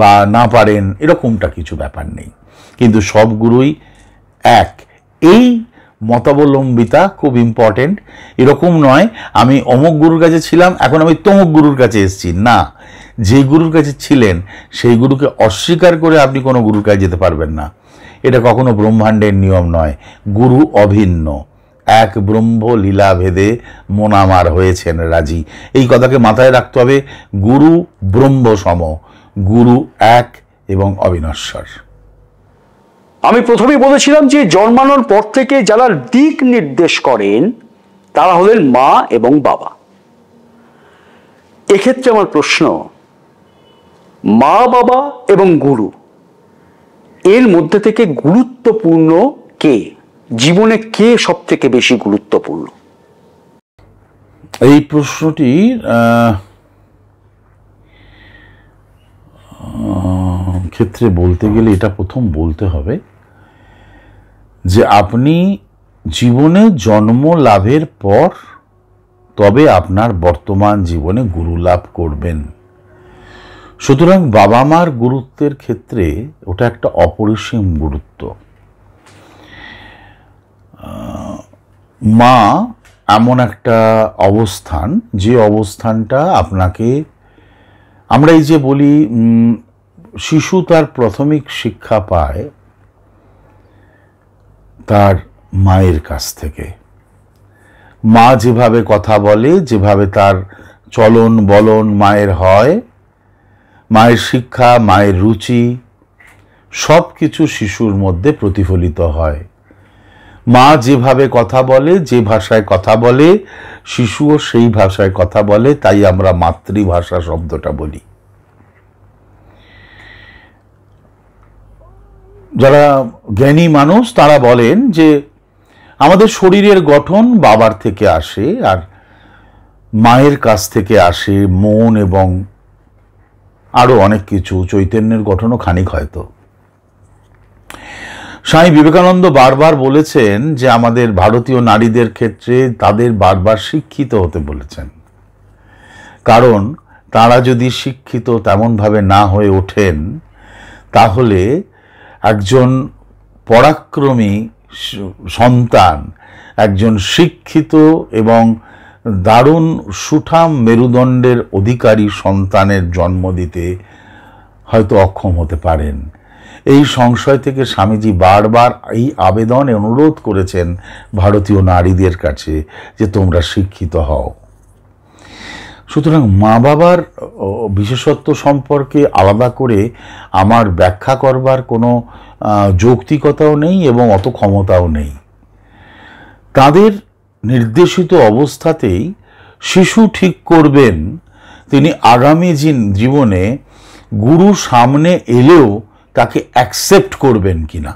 বা না পারেন এরকমটা কিছু ব্যাপার নেই কিন্তু সব গুরুই এক এই মতাবলম্বিতা খুব ইম্পর্টেন্ট এরকম নয় আমি অমুক গুরুর কাছে ছিলাম এখন আমি তমুক গুরুর কাছে এসেছি না যে গুরুর কাছে ছিলেন সেই গুরুকে অস্বীকার করে আপনি কোনো গুরুর কাছে যেতে পারবেন না এটা কখনো ব্রহ্মাণ্ডের নিয়ম নয় গুরু অভিন্ন এক ব্রহ্ম লীলাভেদে মোনামার হয়েছেন রাজি এই কথাকে মাথায় রাখতে হবে গুরু ব্রহ্ম সম গুরু এক এবং অবিনশ্বর আমি প্রথমেই বলেছিলাম যে জন্মানোর পর থেকে যারা দিক নির্দেশ করেন তারা হলেন মা এবং বাবা এক্ষেত্রে আমার প্রশ্ন মা বাবা এবং গুরু এর মধ্যে থেকে গুরুত্বপূর্ণ কে জীবনে কে সব থেকে বেশি গুরুত্বপূর্ণ এই প্রশ্নটি ক্ষেত্রে বলতে গেলে এটা প্রথম বলতে হবে যে আপনি জীবনে জন্ম লাভের পর তবে আপনার বর্তমান জীবনে গুরু লাভ করবেন সুতরাং বাবা মার গুরুত্বের ক্ষেত্রে ওটা একটা অপরিসীম গুরুত্ব মা এমন একটা অবস্থান যে অবস্থানটা আপনাকে আমরা এই যে বলি শিশু তার প্রাথমিক শিক্ষা পায় তার মায়ের কাছ থেকে মা যেভাবে কথা বলে যেভাবে তার চলন বলন মায়ের হয় মায়ের শিক্ষা মায়ের রুচি সব কিছু শিশুর মধ্যে প্রতিফলিত হয় মা যেভাবে কথা বলে যে ভাষায় কথা বলে শিশুও সেই ভাষায় কথা বলে তাই আমরা মাতৃভাষা শব্দটা বলি যারা জ্ঞানী মানুষ তারা বলেন যে আমাদের শরীরের গঠন বাবার থেকে আসে আর মায়ের কাছ থেকে আসে মন এবং আরও অনেক কিছু চৈতন্যের গঠনও খানিক হয়তো স্বামী বিবেকানন্দ বারবার বলেছেন যে আমাদের ভারতীয় নারীদের ক্ষেত্রে তাদের বারবার শিক্ষিত হতে বলেছেন কারণ তারা যদি শিক্ষিত তেমনভাবে না হয়ে ওঠেন তাহলে একজন পরাক্রমী সন্তান একজন শিক্ষিত এবং দারুণ সুঠাম মেরুদণ্ডের অধিকারী সন্তানের জন্ম দিতে হয়তো অক্ষম হতে পারেন এই সংশয় থেকে স্বামীজি বারবার এই আবেদনে অনুরোধ করেছেন ভারতীয় নারীদের কাছে যে তোমরা শিক্ষিত হও সুতরাং মা বাবার বিশেষত্ব সম্পর্কে আলাদা করে আমার ব্যাখ্যা করবার কোনো যৌক্তিকতাও নেই এবং অত ক্ষমতাও নেই তাদের নির্দেশিত অবস্থাতেই শিশু ঠিক করবেন তিনি আগামী জীবনে গুরু সামনে এলেও তাকে অ্যাকসেপ্ট করবেন কি না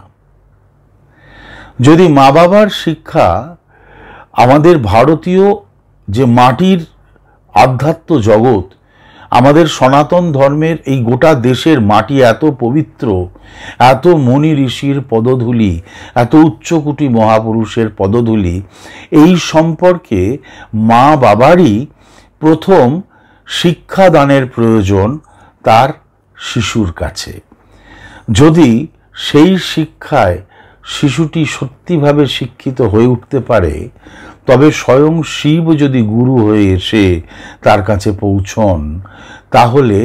যদি মা বাবার শিক্ষা আমাদের ভারতীয় যে মাটির আধ্যাত্ম জগৎ আমাদের সনাতন ধর্মের এই গোটা দেশের মাটি এত পবিত্র এত মণি ঋষির পদধূলি এত উচ্চকুটি মহাপুরুষের পদধূলি এই সম্পর্কে মা বাবারই প্রথম শিক্ষাদানের প্রয়োজন তার শিশুর কাছে যদি সেই শিক্ষায় শিশুটি সত্যিভাবে শিক্ষিত হয়ে উঠতে পারে তবে স্বয়ং শিব যদি গুরু হয়ে এসে তার কাছে পৌঁছন তাহলে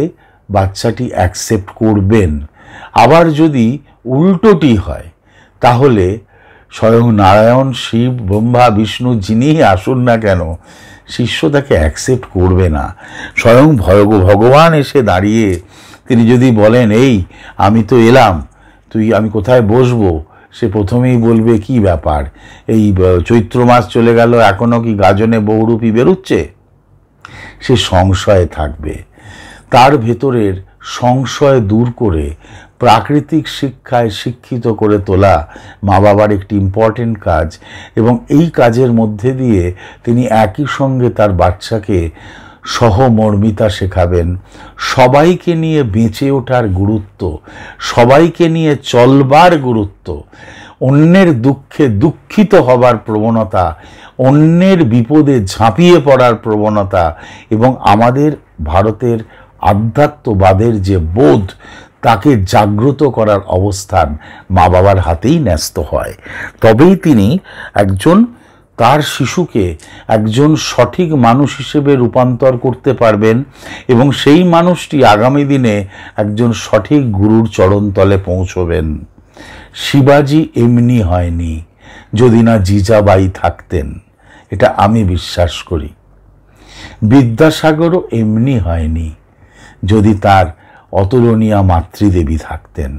বাচ্চাটি অ্যাকসেপ্ট করবেন আবার যদি উল্টোটি হয় তাহলে স্বয়ং নারায়ণ শিব ব্রহ্মা বিষ্ণু যিনি আসুন না কেন শিষ্য তাকে অ্যাকসেপ্ট করবে না স্বয়ং ভগবান এসে দাঁড়িয়ে তিনি যদি বলেন এই আমি তো এলাম তুই আমি কোথায় বসবো সে প্রথমেই বলবে কি ব্যাপার এই চৈত্র মাস চলে গেল এখনও কি গাজনে বহুরূপী বেরোচ্ছে সে সংশয়ে থাকবে তার ভেতরের সংশয় দূর করে প্রাকৃতিক শিক্ষায় শিক্ষিত করে তোলা মা বাবার একটি ইম্পর্টেন্ট কাজ এবং এই কাজের মধ্যে দিয়ে তিনি একই সঙ্গে তার বাচ্চাকে সহমর্মিতা শেখাবেন সবাইকে নিয়ে বেঁচে ওঠার গুরুত্ব সবাইকে নিয়ে চলবার গুরুত্ব অন্যের দুঃখে দুঃখিত হবার প্রবণতা অন্যের বিপদে ঝাঁপিয়ে পড়ার প্রবণতা এবং আমাদের ভারতের আধ্যাত্মবাদের যে বোধ তাকে জাগ্রত করার অবস্থান মা বাবার হাতেই ন্যস্ত হয় তবেই তিনি একজন তার শিশুকে একজন সঠিক মানুষ হিসেবে রূপান্তর করতে পারবেন এবং সেই মানুষটি আগামী দিনে একজন সঠিক গুরুর চরণতলে পৌঁছবেন শিবাজি এমনি হয়নি যদি না জিজাবাই থাকতেন এটা আমি বিশ্বাস করি বিদ্যাসাগরও এমনি হয়নি যদি তার অতুলনীয় মাতৃদেবী থাকতেন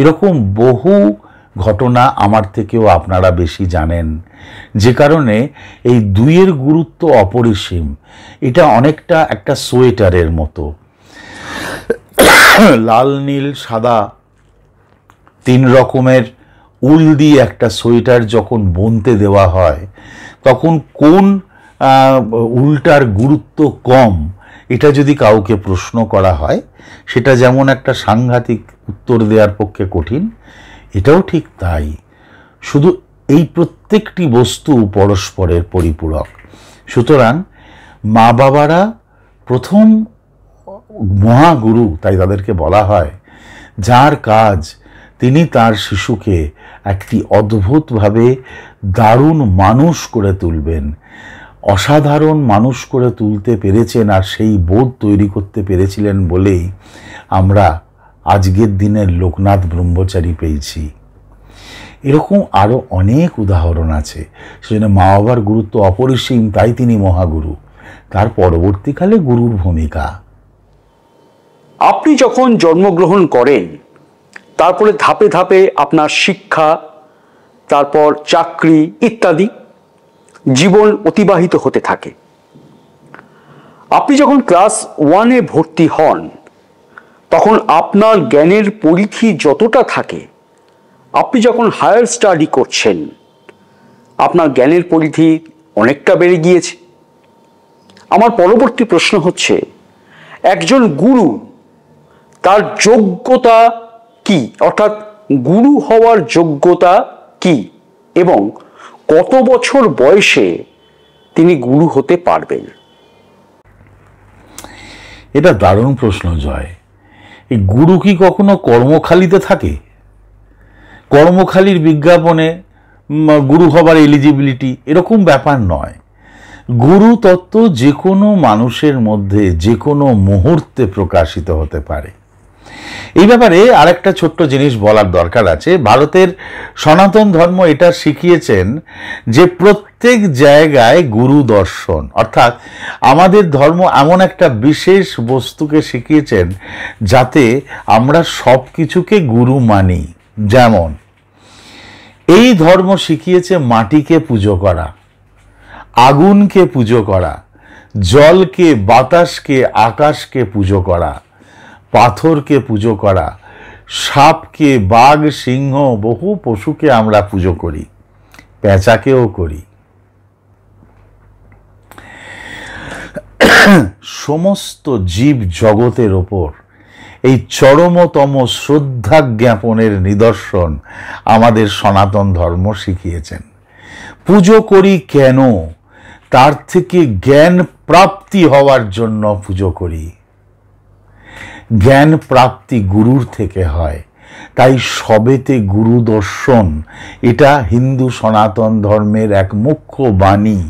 এরকম বহু ঘটনা আমার থেকেও আপনারা বেশি জানেন যে কারণে এই দুইয়ের গুরুত্ব অপরিসীম এটা অনেকটা একটা সোয়েটারের মতো লাল নীল সাদা তিন রকমের উল দিয়ে একটা সোয়েটার যখন বুনতে দেওয়া হয় তখন কোন উলটার গুরুত্ব কম এটা যদি কাউকে প্রশ্ন করা হয় সেটা যেমন একটা সাংঘাতিক উত্তর দেওয়ার পক্ষে কঠিন এটাও ঠিক তাই শুধু এই প্রত্যেকটি বস্তু পরস্পরের পরিপূরক সুতরাং মা বাবারা প্রথম মহাগুরু তাই তাদেরকে বলা হয় যার কাজ তিনি তার শিশুকে একটি অদ্ভুতভাবে দারুণ মানুষ করে তুলবেন অসাধারণ মানুষ করে তুলতে পেরেছেন আর সেই বোধ তৈরি করতে পেরেছিলেন বলেই আমরা আজকের দিনের লোকনাথ ব্রহ্মচারী পেয়েছি এরকম আরও অনেক উদাহরণ আছে সেজন্য মা বাবার গুরুত্ব অপরিসীম তাই তিনি মহাগুরু তার পরবর্তীকালে গুরুর ভূমিকা আপনি যখন জন্মগ্রহণ করেন তারপরে ধাপে ধাপে আপনার শিক্ষা তারপর চাকরি ইত্যাদি জীবন অতিবাহিত হতে থাকে আপনি যখন ক্লাস ওয়ানে ভর্তি হন তখন আপনার জ্ঞানের পরিধি যতটা থাকে আপনি যখন হায়ার স্টাডি করছেন আপনার জ্ঞানের পরিধি অনেকটা বেড়ে গিয়েছে আমার পরবর্তী প্রশ্ন হচ্ছে একজন গুরু তার যোগ্যতা কি অর্থাৎ গুরু হওয়ার যোগ্যতা কি এবং কত বছর বয়সে তিনি গুরু হতে পারবেন এটা দারুণ প্রশ্ন জয় এই গুরু কি কখনো কর্মখালিতে থাকে কর্মখালির বিজ্ঞাপনে গুরু হবার এলিজিবিলিটি এরকম ব্যাপার নয় গুরু তত্ত্ব যে কোনো মানুষের মধ্যে যে কোনো মুহূর্তে প্রকাশিত হতে পারে এই ব্যাপারে আরেকটা ছোট্ট জিনিস বলার দরকার আছে ভারতের সনাতন ধর্ম এটা শিখিয়েছেন যে প্রত্যেক প্রত্যেক জায়গায় গুরু দর্শন অর্থাৎ আমাদের ধর্ম এমন একটা বিশেষ বস্তুকে শিখিয়েছেন যাতে আমরা সব কিছুকে গুরু মানি যেমন এই ধর্ম শিখিয়েছে মাটিকে পুজো করা আগুনকে পুজো করা জলকে বাতাসকে আকাশকে পুজো করা পাথরকে পুজো করা সাপকে বাঘ সিংহ বহু পশুকে আমরা পুজো করি পেঁচাকেও করি সমস্ত জীব জগতের ওপর এই চরমতম শ্রদ্ধা জ্ঞাপনের নিদর্শন আমাদের সনাতন ধর্ম শিখিয়েছেন পুজো করি কেন তার থেকে জ্ঞান প্রাপ্তি হওয়ার জন্য পুজো করি জ্ঞান প্রাপ্তি গুরুর থেকে হয় তাই সবেতে গুরু দর্শন এটা হিন্দু সনাতন ধর্মের এক মুখ্য বাণী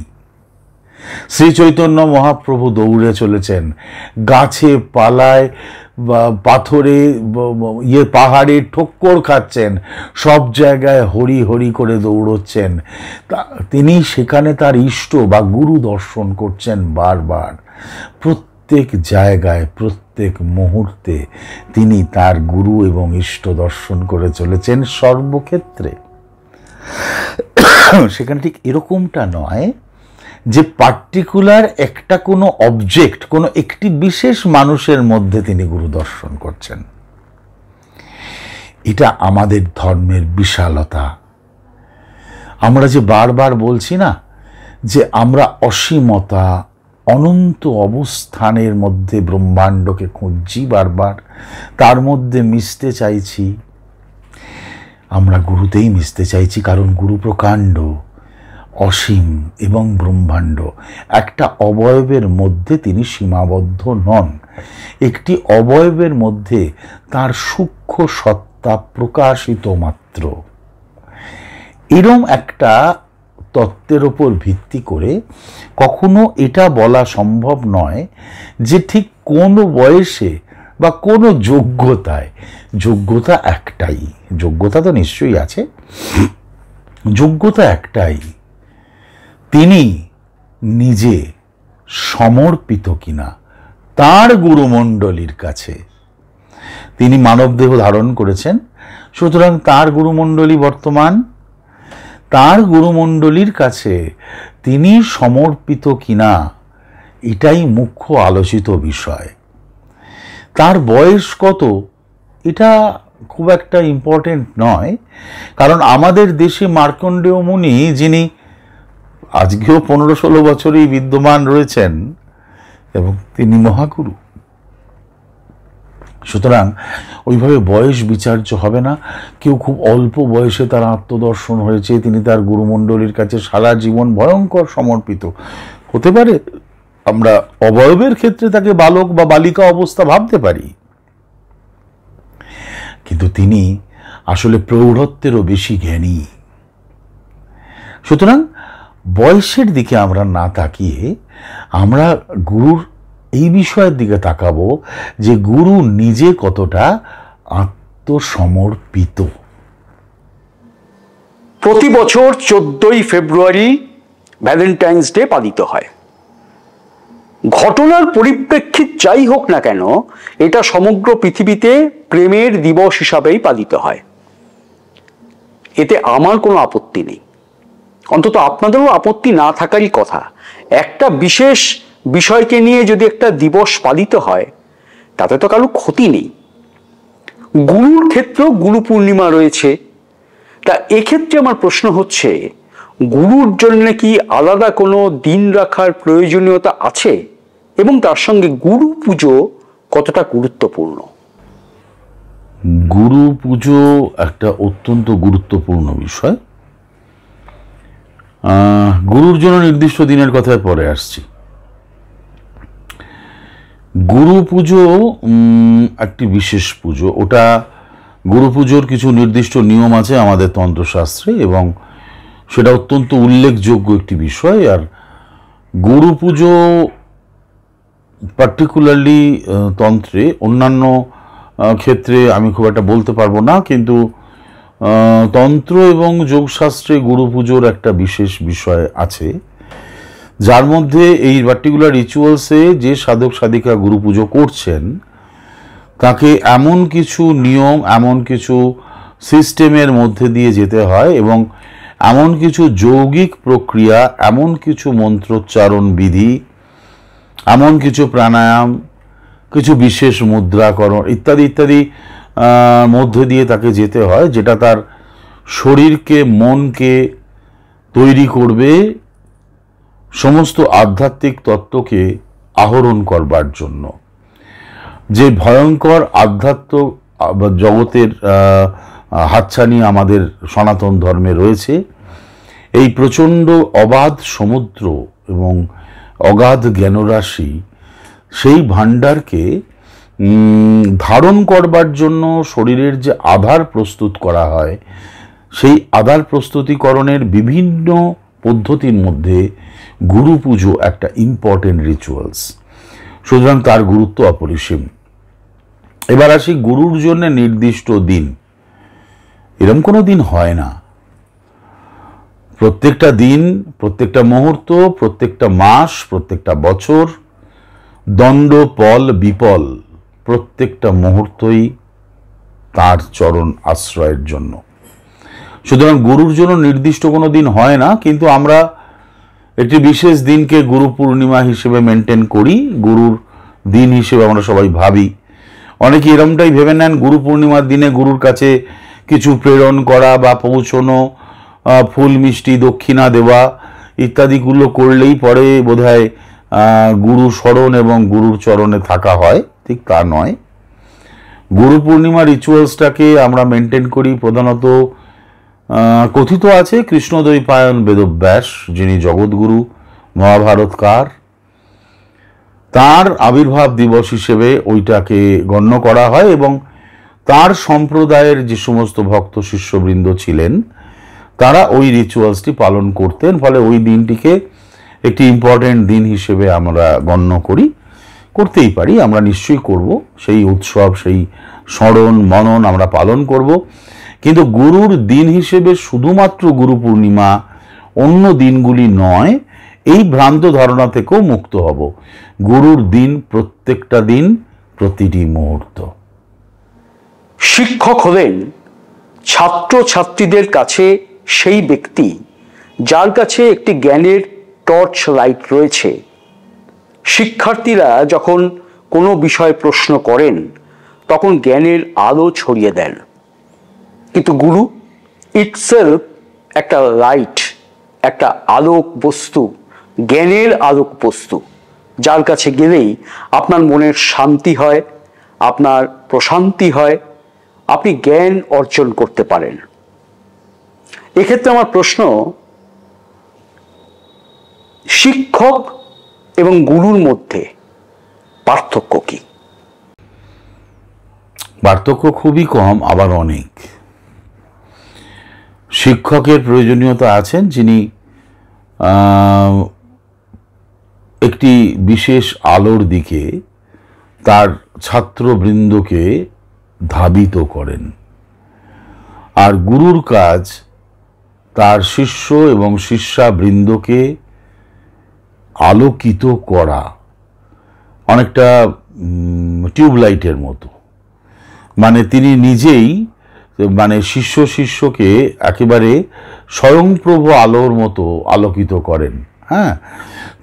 শ্রীচৈতন্য মহাপ্রভু দৌড়ে চলেছেন গাছে পালায় বা পাথরে ইয়ে পাহাড়ে ঠোক্কর খাচ্ছেন সব জায়গায় হরি হরি করে দৌড়চ্ছেন তিনি সেখানে তার ইষ্ট বা গুরু দর্শন করছেন বারবার প্রত্যেক জায়গায় প্রত্যেক মুহূর্তে তিনি তার গুরু এবং ইষ্ট দর্শন করে চলেছেন সর্বক্ষেত্রে সেখানে ঠিক এরকমটা নয় যে পার্টিকুলার একটা কোনো অবজেক্ট কোনো একটি বিশেষ মানুষের মধ্যে তিনি গুরু দর্শন করছেন এটা আমাদের ধর্মের বিশালতা আমরা যে বারবার বলছি না যে আমরা অসীমতা অনন্ত অবস্থানের মধ্যে ব্রহ্মাণ্ডকে খুঁজছি বারবার তার মধ্যে মিশতে চাইছি আমরা গুরুতেই মিশতে চাইছি কারণ গুরু প্রকাণ্ড অসীম এবং ব্রহ্মাণ্ড একটা অবয়বের মধ্যে তিনি সীমাবদ্ধ নন একটি অবয়বের মধ্যে তার সূক্ষ্ম সত্তা প্রকাশিত মাত্র এরম একটা তত্ত্বের ওপর ভিত্তি করে কখনো এটা বলা সম্ভব নয় যে ঠিক কোন বয়সে বা কোনো যোগ্যতায় যোগ্যতা একটাই যোগ্যতা তো নিশ্চয়ই আছে যোগ্যতা একটাই তিনি নিজে সমর্পিত কিনা তার গুরুমণ্ডলীর কাছে তিনি মানবদেহ ধারণ করেছেন সুতরাং তার গুরুমণ্ডলী বর্তমান তার গুরুমণ্ডলীর কাছে তিনি সমর্পিত কিনা এটাই মুখ্য আলোচিত বিষয় তার বয়স কত এটা খুব একটা ইম্পর্টেন্ট নয় কারণ আমাদের দেশে মার্কণ্ডেয় মুনি যিনি আজকেও পনেরো ষোলো বছরেই বিদ্যমান রয়েছেন এবং তিনি মহাগুরু সুতরাং ওইভাবে বয়স বিচার্য হবে না কেউ খুব অল্প বয়সে তার আত্মদর্শন হয়েছে তিনি তার গুরুমণ্ডলীর কাছে সারা জীবন ভয়ঙ্কর সমর্পিত হতে পারে আমরা অবয়বের ক্ষেত্রে তাকে বালক বা বালিকা অবস্থা ভাবতে পারি কিন্তু তিনি আসলে প্রৌঢ়ত্বেরও বেশি জ্ঞানী সুতরাং বয়সের দিকে আমরা না তাকিয়ে আমরা গুরুর এই বিষয়ের দিকে তাকাবো যে গুরু নিজে কতটা আত্মসমর্পিত প্রতি বছর চোদ্দই ফেব্রুয়ারি ভ্যালেন্টাইন্স ডে পালিত হয় ঘটনার পরিপ্রেক্ষিত যাই হোক না কেন এটা সমগ্র পৃথিবীতে প্রেমের দিবস হিসাবেই পালিত হয় এতে আমার কোনো আপত্তি নেই অন্তত আপনাদেরও আপত্তি না থাকারই কথা একটা বিশেষ বিষয়কে নিয়ে যদি একটা দিবস পালিত হয় তাতে তো কারো ক্ষতি নেই গুরুর ক্ষেত্রেও গুরু পূর্ণিমা রয়েছে তা এক্ষেত্রে আমার প্রশ্ন হচ্ছে গুরুর জন্য কি আলাদা কোনো দিন রাখার প্রয়োজনীয়তা আছে এবং তার সঙ্গে গুরু পুজো কতটা গুরুত্বপূর্ণ গুরু পুজো একটা অত্যন্ত গুরুত্বপূর্ণ বিষয় গুরুর জন্য নির্দিষ্ট দিনের কথায় পরে আসছি গুরু পুজো একটি বিশেষ পুজো ওটা গুরু পুজোর কিছু নির্দিষ্ট নিয়ম আছে আমাদের তন্ত্রশাস্ত্রে এবং সেটা অত্যন্ত উল্লেখযোগ্য একটি বিষয় আর গুরু পুজো পার্টিকুলারলি তন্ত্রে অন্যান্য ক্ষেত্রে আমি খুব একটা বলতে পারবো না কিন্তু তন্ত্র এবং যোগশাস্ত্রে গুরু পুজোর একটা বিশেষ বিষয় আছে যার মধ্যে এই পার্টিকুলার রিচুয়ালসে যে সাধক সাধিকা গুরু পুজো করছেন তাকে এমন কিছু নিয়ম এমন কিছু সিস্টেমের মধ্যে দিয়ে যেতে হয় এবং এমন কিছু যৌগিক প্রক্রিয়া এমন কিছু মন্ত্রোচ্চারণ বিধি এমন কিছু প্রাণায়াম কিছু বিশেষ মুদ্রাকরণ ইত্যাদি ইত্যাদি মধ্যে দিয়ে তাকে যেতে হয় যেটা তার শরীরকে মনকে তৈরি করবে সমস্ত আধ্যাত্মিক তত্ত্বকে আহরণ করবার জন্য যে ভয়ঙ্কর আধ্যাত্ম জগতের হাতছানি আমাদের সনাতন ধর্মে রয়েছে এই প্রচণ্ড অবাধ সমুদ্র এবং অগাধ জ্ঞানরাশি সেই ভাণ্ডারকে ধারণ করবার জন্য শরীরের যে আধার প্রস্তুত করা হয় সেই আধার প্রস্তুতিকরণের বিভিন্ন পদ্ধতির মধ্যে গুরু পুজো একটা ইম্পর্টেন্ট রিচুয়ালস সুতরাং তার গুরুত্ব অপরিসীম এবার আসি গুরুর জন্য নির্দিষ্ট দিন এরম কোনো দিন হয় না প্রত্যেকটা দিন প্রত্যেকটা মুহূর্ত প্রত্যেকটা মাস প্রত্যেকটা বছর দণ্ড পল বিপল প্রত্যেকটা মুহূর্তই তার চরণ আশ্রয়ের জন্য সুতরাং গুরুর জন্য নির্দিষ্ট কোনো দিন হয় না কিন্তু আমরা একটি বিশেষ দিনকে গুরু পূর্ণিমা হিসেবে মেনটেন করি গুরুর দিন হিসেবে আমরা সবাই ভাবি অনেকে এরমটাই ভেবে নেন গুরু পূর্ণিমার দিনে গুরুর কাছে কিছু প্রেরণ করা বা পৌঁছনো ফুল মিষ্টি দক্ষিণা দেওয়া ইত্যাদিগুলো করলেই পরে বোধহয় গুরু স্মরণ এবং গুরুর চরণে থাকা হয় ভিত্তিক তা নয় গুরু পূর্ণিমা রিচুয়ালসটাকে আমরা মেনটেন করি প্রধানত কথিত আছে কৃষ্ণদ্বৈপায়ন বেদব্যাস যিনি জগৎগুরু মহাভারতকার তার আবির্ভাব দিবস হিসেবে ওইটাকে গণ্য করা হয় এবং তার সম্প্রদায়ের যে সমস্ত ভক্ত শিষ্যবৃন্দ ছিলেন তারা ওই রিচুয়ালসটি পালন করতেন ফলে ওই দিনটিকে একটি ইম্পর্টেন্ট দিন হিসেবে আমরা গণ্য করি করতেই পারি আমরা নিশ্চয়ই করব সেই উৎসব সেই স্মরণ মনন আমরা পালন করব কিন্তু গুরুর দিন হিসেবে শুধুমাত্র গুরু পূর্ণিমা অন্য দিনগুলি নয় এই ভ্রান্ত ধারণা থেকেও মুক্ত হব গুরুর দিন প্রত্যেকটা দিন প্রতিটি মুহূর্ত শিক্ষক হলেন ছাত্র ছাত্রীদের কাছে সেই ব্যক্তি যার কাছে একটি জ্ঞানের টর্চ লাইট রয়েছে শিক্ষার্থীরা যখন কোনো বিষয় প্রশ্ন করেন তখন জ্ঞানের আলো ছড়িয়ে দেন কিন্তু গুরু ইটসেলফ একটা লাইট একটা আলোক বস্তু জ্ঞানের আলোক বস্তু যার কাছে গেলেই আপনার মনের শান্তি হয় আপনার প্রশান্তি হয় আপনি জ্ঞান অর্জন করতে পারেন এক্ষেত্রে আমার প্রশ্ন শিক্ষক এবং গুরুর মধ্যে পার্থক্য কি পার্থক্য খুবই কম আবার অনেক শিক্ষকের প্রয়োজনীয়তা আছেন যিনি একটি বিশেষ আলোর দিকে তার ছাত্রবৃন্দকে ধাবিত করেন আর গুরুর কাজ তার শিষ্য এবং শিষ্যাবৃন্দকে আলোকিত করা অনেকটা টিউবলাইটের মতো মানে তিনি নিজেই মানে শিষ্য শিষ্যকে একেবারে স্বয়ংপ্রভু আলোর মতো আলোকিত করেন হ্যাঁ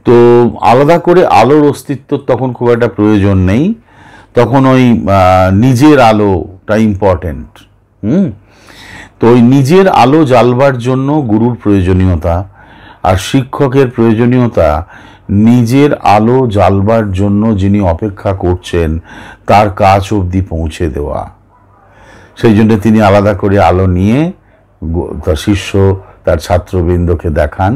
তো আলাদা করে আলোর অস্তিত্ব তখন খুব একটা প্রয়োজন নেই তখন ওই নিজের আলোটা ইম্পর্ট্যান্ট হুম তো ওই নিজের আলো জ্বালবার জন্য গুরুর প্রয়োজনীয়তা আর শিক্ষকের প্রয়োজনীয়তা নিজের আলো জ্বালবার জন্য যিনি অপেক্ষা করছেন তার কাজ অবধি পৌঁছে দেওয়া সেই জন্য তিনি আলাদা করে আলো নিয়ে তার শিষ্য তার ছাত্রবৃন্দকে দেখান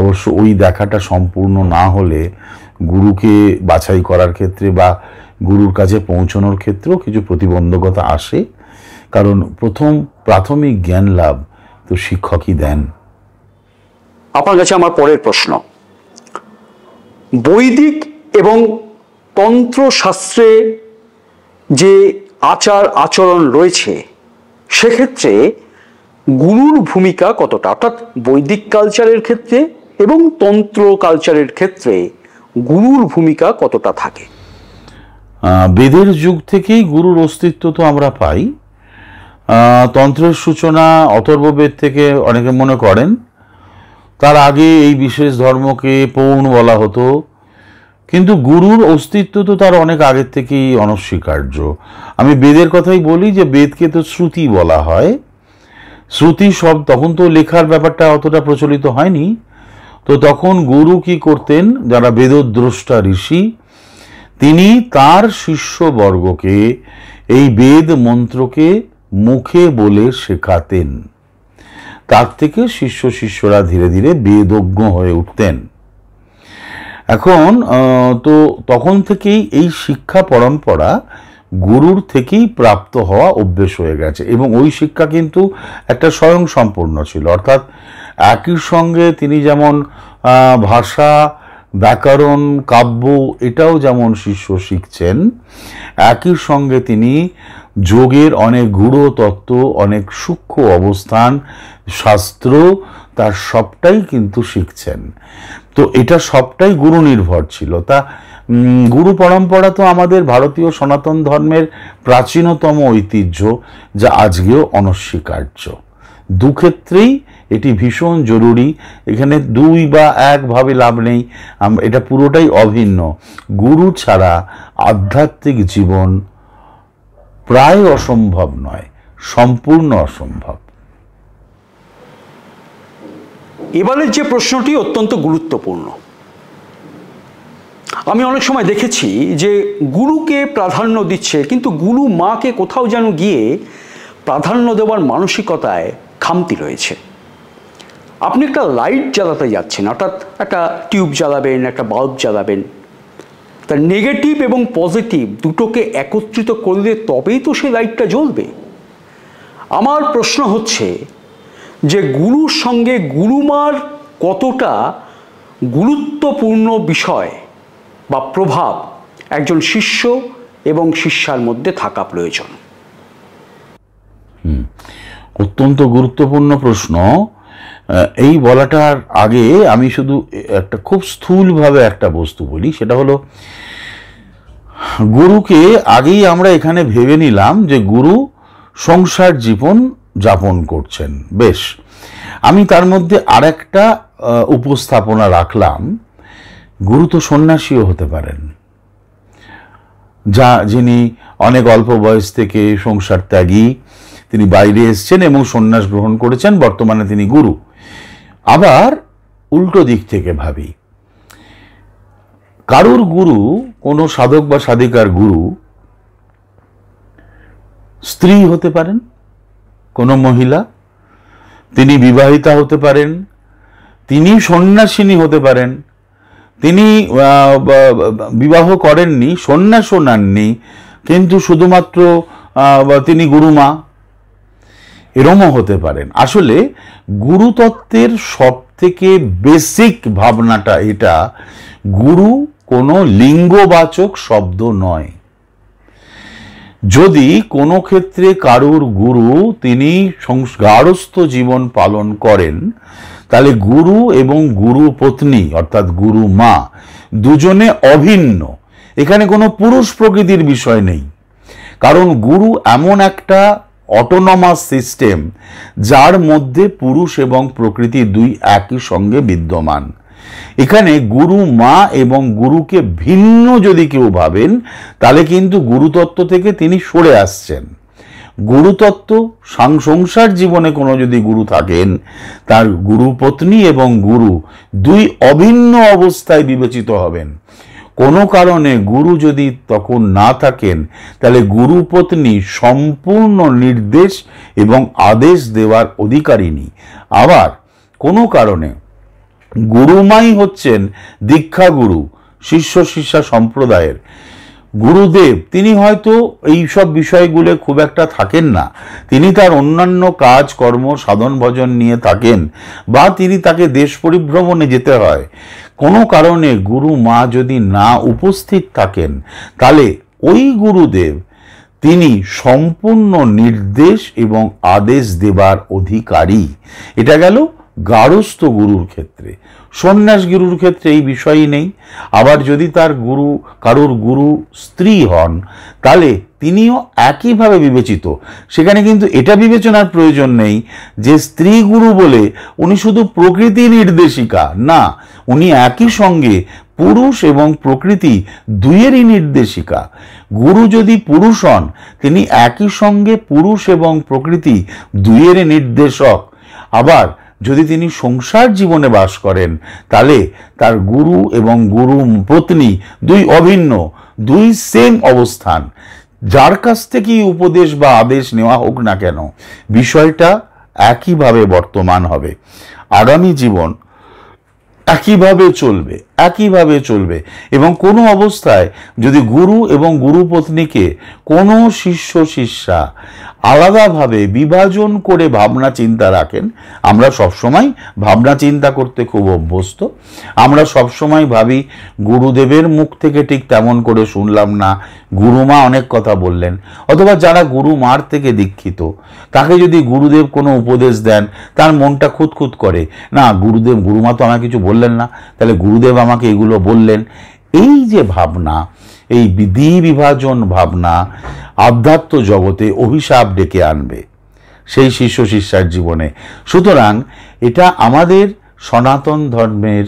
অবশ্য ওই দেখাটা সম্পূর্ণ না হলে গুরুকে বাছাই করার ক্ষেত্রে বা গুরুর কাছে পৌঁছানোর ক্ষেত্রেও কিছু প্রতিবন্ধকতা আসে কারণ প্রথম প্রাথমিক জ্ঞান লাভ তো শিক্ষকই দেন আপনার কাছে আমার পরের প্রশ্ন বৈদিক এবং তন্ত্রশাস্ত্রে যে আচার আচরণ রয়েছে সেক্ষেত্রে গুরুর ভূমিকা কতটা অর্থাৎ বৈদিক কালচারের ক্ষেত্রে এবং তন্ত্র কালচারের ক্ষেত্রে গুরুর ভূমিকা কতটা থাকে বেদের যুগ থেকেই গুরুর অস্তিত্ব তো আমরা পাই তন্ত্রের সূচনা অথর্ববেদ থেকে অনেকে মনে করেন তার আগে এই বিশেষ ধর্মকে পৌণ বলা হতো কিন্তু গুরুর অস্তিত্ব তো তার অনেক আগের থেকেই অনস্বীকার্য আমি বেদের কথাই বলি যে বেদকে তো শ্রুতি বলা হয় শ্রুতি সব তখন তো লেখার ব্যাপারটা অতটা প্রচলিত হয়নি তো তখন গুরু কি করতেন যারা বেদদ্রষ্টা ঋষি তিনি তার শিষ্যবর্গকে এই বেদ মন্ত্রকে মুখে বলে শেখাতেন তার থেকে শিষ্য শিষ্যরা ধীরে ধীরে বেদজ্ঞ হয়ে উঠতেন এখন তো তখন থেকেই এই শিক্ষা পরম্পরা গুরুর থেকেই প্রাপ্ত হওয়া অভ্যেস হয়ে গেছে এবং ওই শিক্ষা কিন্তু একটা স্বয়ং সম্পূর্ণ ছিল অর্থাৎ একই সঙ্গে তিনি যেমন ভাষা ব্যাকরণ কাব্য এটাও যেমন শিষ্য শিখছেন একই সঙ্গে তিনি যোগের অনেক গূঢ় তত্ত্ব অনেক সূক্ষ্ম অবস্থান শাস্ত্র তার সবটাই কিন্তু শিখছেন তো এটা সবটাই গুরু নির্ভর ছিল তা গুরু পরম্পরা তো আমাদের ভারতীয় সনাতন ধর্মের প্রাচীনতম ঐতিহ্য যা আজকেও অনস্বীকার্য দুক্ষেত্রেই এটি ভীষণ জরুরি এখানে দুই বা একভাবে লাভ নেই এটা পুরোটাই অভিন্ন গুরু ছাড়া আধ্যাত্মিক জীবন প্রায় অসম্ভব নয় সম্পূর্ণ অসম্ভব এবারের যে প্রশ্নটি অত্যন্ত গুরুত্বপূর্ণ আমি অনেক সময় দেখেছি যে গুরুকে প্রাধান্য দিচ্ছে কিন্তু গুরু মাকে কোথাও যেন গিয়ে প্রাধান্য দেওয়ার মানসিকতায় খামতি রয়েছে আপনি একটা লাইট জ্বালাতে যাচ্ছেন অর্থাৎ একটা টিউব জ্বালাবেন একটা বাল্ব জ্বালাবেন তার নেগেটিভ এবং পজিটিভ দুটোকে একত্রিত করলে তবেই তো সেই লাইটটা জ্বলবে আমার প্রশ্ন হচ্ছে যে গুরুর সঙ্গে গুরুমার কতটা গুরুত্বপূর্ণ বিষয় বা প্রভাব একজন শিষ্য এবং শিষ্যার মধ্যে থাকা প্রয়োজন অত্যন্ত গুরুত্বপূর্ণ প্রশ্ন এই বলাটার আগে আমি শুধু একটা খুব স্থূলভাবে একটা বস্তু বলি সেটা হলো গুরুকে আগেই আমরা এখানে ভেবে নিলাম যে গুরু সংসার জীবন যাপন করছেন বেশ আমি তার মধ্যে আর একটা উপস্থাপনা রাখলাম গুরু তো সন্ন্যাসীও হতে পারেন যা যিনি অনেক অল্প বয়স থেকে সংসার ত্যাগী তিনি বাইরে এসছেন এবং সন্ন্যাস গ্রহণ করেছেন বর্তমানে তিনি গুরু আবার উল্টো দিক থেকে ভাবি কারুর গুরু কোনো সাধক বা সাধিকার গুরু স্ত্রী হতে পারেন কোনো মহিলা তিনি বিবাহিতা হতে পারেন তিনি সন্ন্যাসিনী হতে পারেন তিনি বিবাহ করেননি সন্ন্যাসও নাননি কিন্তু শুধুমাত্র তিনি গুরুমা এরমও হতে পারেন আসলে গুরুতত্ত্বের সব থেকে বেসিক ভাবনাটা এটা গুরু কোনো লিঙ্গবাচক শব্দ নয় যদি কোনো ক্ষেত্রে কারুর গুরু তিনি গার্হস্থ জীবন পালন করেন তাহলে গুরু এবং গুরু পত্নী অর্থাৎ গুরু মা দুজনে অভিন্ন এখানে কোনো পুরুষ প্রকৃতির বিষয় নেই কারণ গুরু এমন একটা অটোনমাস সিস্টেম যার মধ্যে পুরুষ এবং প্রকৃতি দুই একই সঙ্গে বিদ্যমান এখানে গুরু মা এবং গুরুকে ভিন্ন যদি কেউ ভাবেন তাহলে কিন্তু গুরুতত্ত্ব থেকে তিনি সরে আসছেন গুরুতত্ত্ব সংসার জীবনে কোনো যদি গুরু থাকেন তার গুরুপত্নী এবং গুরু দুই অভিন্ন অবস্থায় বিবেচিত হবেন কোনো কারণে গুরু যদি তখন না থাকেন তাহলে গুরুপত্নী সম্পূর্ণ নির্দেশ এবং আদেশ দেওয়ার অধিকারিণী আবার কোনো কারণে গুরুমাই হচ্ছেন দীক্ষা গুরু শিষ্য শিষ্যা সম্প্রদায়ের গুরুদেব তিনি হয়তো এই সব বিষয়গুলো খুব একটা থাকেন না তিনি তার অন্যান্য কাজ কর্ম সাধন ভজন নিয়ে থাকেন বা তিনি তাকে দেশ পরিভ্রমণে যেতে হয় কোনো কারণে গুরু মা যদি না উপস্থিত থাকেন তাহলে ওই গুরুদেব তিনি সম্পূর্ণ নির্দেশ এবং আদেশ দেবার অধিকারী এটা গেল গারস্থ গুরুর ক্ষেত্রে সন্ন্যাস গুরুর ক্ষেত্রে এই বিষয়ই নেই আবার যদি তার গুরু কারুর গুরু স্ত্রী হন তাহলে তিনিও একইভাবে বিবেচিত সেখানে কিন্তু এটা বিবেচনার প্রয়োজন নেই যে স্ত্রী গুরু বলে উনি শুধু প্রকৃতি নির্দেশিকা না উনি একই সঙ্গে পুরুষ এবং প্রকৃতি দুইয়েরই নির্দেশিকা গুরু যদি পুরুষ হন তিনি একই সঙ্গে পুরুষ এবং প্রকৃতি দুইয়েরই নির্দেশক আবার যদি তিনি সংসার জীবনে বাস করেন তাহলে তার গুরু এবং গুরু পত্নী দুই অভিন্ন দুই সেম অবস্থান যার কাছ থেকেই উপদেশ বা আদেশ নেওয়া হোক না কেন বিষয়টা একইভাবে বর্তমান হবে আগামী জীবন একইভাবে চলবে একইভাবে চলবে এবং কোনো অবস্থায় যদি গুরু এবং গুরুপত্নীকে কোনো শিষ্য শিষ্যা আলাদাভাবে বিভাজন করে ভাবনা চিন্তা রাখেন আমরা সবসময় ভাবনা চিন্তা করতে খুব অভ্যস্ত আমরা সবসময় ভাবি গুরুদেবের মুখ থেকে ঠিক তেমন করে শুনলাম না গুরুমা অনেক কথা বললেন অথবা যারা গুরু মার থেকে দীক্ষিত তাকে যদি গুরুদেব কোনো উপদেশ দেন তার মনটা খুঁতখুত করে না গুরুদেব গুরুমা তো আমার কিছু বললেন না তাহলে গুরুদেব আমাকে এগুলো বললেন এই যে ভাবনা এই বিধি বিভাজন ভাবনা আধ্যাত্ম জগতে অভিশাপ ডেকে আনবে সেই শিষ্য শিষ্যার জীবনে সুতরাং এটা আমাদের সনাতন ধর্মের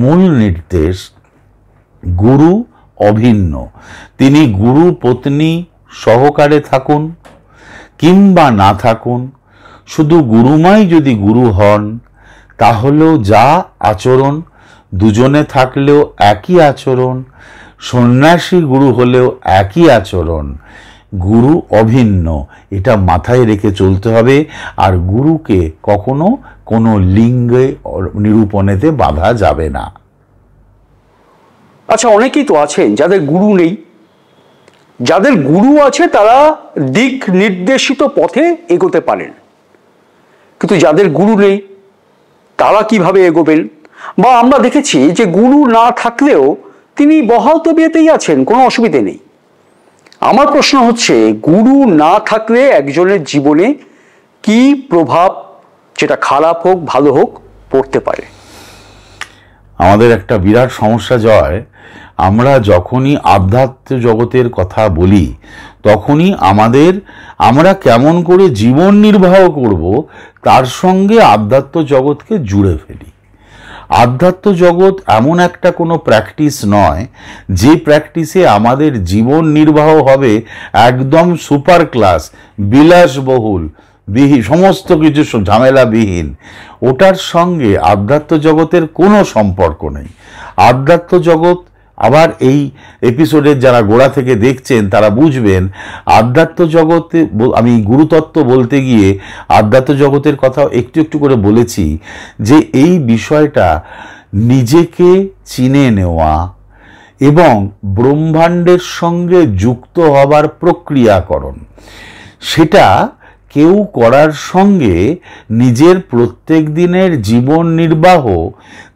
মূল নির্দেশ গুরু অভিন্ন তিনি গুরু পত্নী সহকারে থাকুন কিংবা না থাকুন শুধু গুরুমাই যদি গুরু হন তাহলেও যা আচরণ দুজনে থাকলেও একই আচরণ সন্ন্যাসী গুরু হলেও একই আচরণ গুরু অভিন্ন এটা মাথায় রেখে চলতে হবে আর গুরুকে কখনো কোনো লিঙ্গে নিরূপণেতে বাধা যাবে না আচ্ছা অনেকেই তো আছেন যাদের গুরু নেই যাদের গুরু আছে তারা দিক নির্দেশিত পথে এগোতে পারেন কিন্তু যাদের গুরু নেই তারা কিভাবে এগোবেন বা আমরা দেখেছি যে গুরু না থাকলেও তিনি বহাল তবিয়েতেই আছেন কোনো অসুবিধে নেই আমার প্রশ্ন হচ্ছে গুরু না থাকলে একজনের জীবনে কি প্রভাব যেটা খারাপ হোক ভালো হোক পড়তে পারে আমাদের একটা বিরাট সমস্যা জয় আমরা যখনই আধ্যাত্ম জগতের কথা বলি তখনই আমাদের আমরা কেমন করে জীবন নির্বাহ করব তার সঙ্গে আধ্যাত্ম জগৎকে জুড়ে ফেলি আধ্যাত্ম জগৎ এমন একটা কোনো প্র্যাকটিস নয় যে প্র্যাকটিসে আমাদের জীবন নির্বাহ হবে একদম সুপার ক্লাস বিলাসবহুল বিহীন সমস্ত কিছু ঝামেলাবিহীন ওটার সঙ্গে আধ্যাত্ম জগতের কোনো সম্পর্ক নেই আধ্যাত্ম জগৎ আবার এই এপিসোডের যারা গোড়া থেকে দেখছেন তারা বুঝবেন আধ্যাত্ম জগতে আমি গুরুতত্ত্ব বলতে গিয়ে আধ্যাত্ম জগতের কথা একটু একটু করে বলেছি যে এই বিষয়টা নিজেকে চিনে নেওয়া এবং ব্রহ্মাণ্ডের সঙ্গে যুক্ত হবার প্রক্রিয়াকরণ সেটা কেউ করার সঙ্গে নিজের প্রত্যেক দিনের জীবন নির্বাহ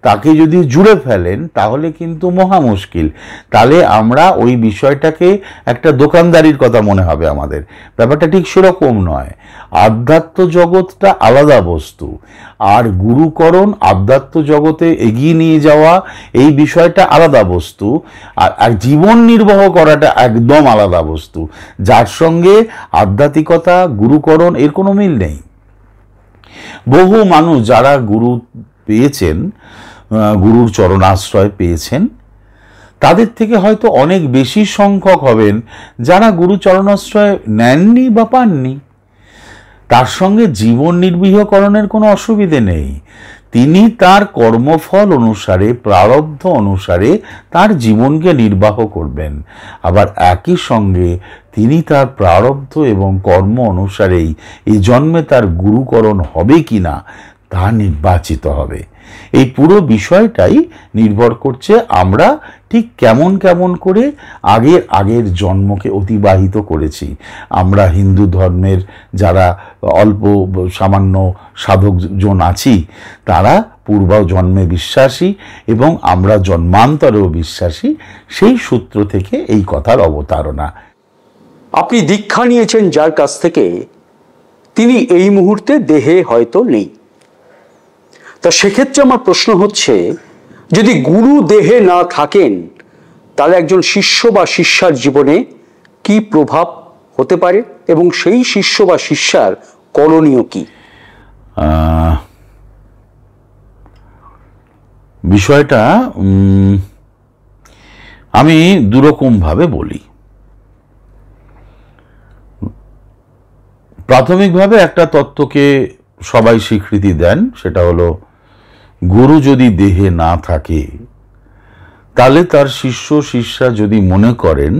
তাকে যদি জুড়ে ফেলেন তাহলে কিন্তু মহা মুশকিল তাহলে আমরা ওই বিষয়টাকে একটা দোকানদারির কথা মনে হবে আমাদের ব্যাপারটা ঠিক সেরকম নয় আধ্যাত্ম জগৎটা আলাদা বস্তু আর গুরুকরণ আধ্যাত্ম জগতে এগিয়ে নিয়ে যাওয়া এই বিষয়টা আলাদা বস্তু আর আর জীবন নির্বাহ করাটা একদম আলাদা বস্তু যার সঙ্গে আধ্যাত্মিকতা গুরুকরণ এর কোনো মিল নেই বহু মানুষ যারা গুরু পেয়েছেন গুরুর চরণাশ্রয় পেয়েছেন তাদের থেকে হয়তো অনেক বেশি সংখ্যক হবেন যারা গুরু চরণাশ্রয় নেননি বা পাননি তার সঙ্গে জীবন নির্বিহকরণের কোনো অসুবিধে নেই তিনি তার কর্মফল অনুসারে প্রারব্ধ অনুসারে তার জীবনকে নির্বাহ করবেন আবার একই সঙ্গে তিনি তার প্রারব্ধ এবং কর্ম অনুসারেই এই জন্মে তার গুরুকরণ হবে কি না তা নির্বাচিত হবে এই পুরো বিষয়টাই নির্ভর করছে আমরা ঠিক কেমন কেমন করে আগের আগের জন্মকে অতিবাহিত করেছি আমরা হিন্দু ধর্মের যারা অল্প সামান্য সাধকজন আছি তারা পূর্ব জন্মে বিশ্বাসী এবং আমরা জন্মান্তরেও বিশ্বাসী সেই সূত্র থেকে এই কথার অবতারণা আপনি দীক্ষা নিয়েছেন যার কাছ থেকে তিনি এই মুহূর্তে দেহে হয়তো নেই তা সেক্ষেত্রে আমার প্রশ্ন হচ্ছে যদি গুরু দেহে না থাকেন তাহলে একজন শিষ্য বা শিষ্যার জীবনে কি প্রভাব হতে পারে এবং সেই শিষ্য বা শিষ্যার করণীয় কি বিষয়টা আমি দুরকমভাবে বলি প্রাথমিকভাবে একটা তত্ত্বকে সবাই স্বীকৃতি দেন সেটা হলো গুরু যদি দেহে না থাকে তাহলে তার শিষ্য শিষ্যা যদি মনে করেন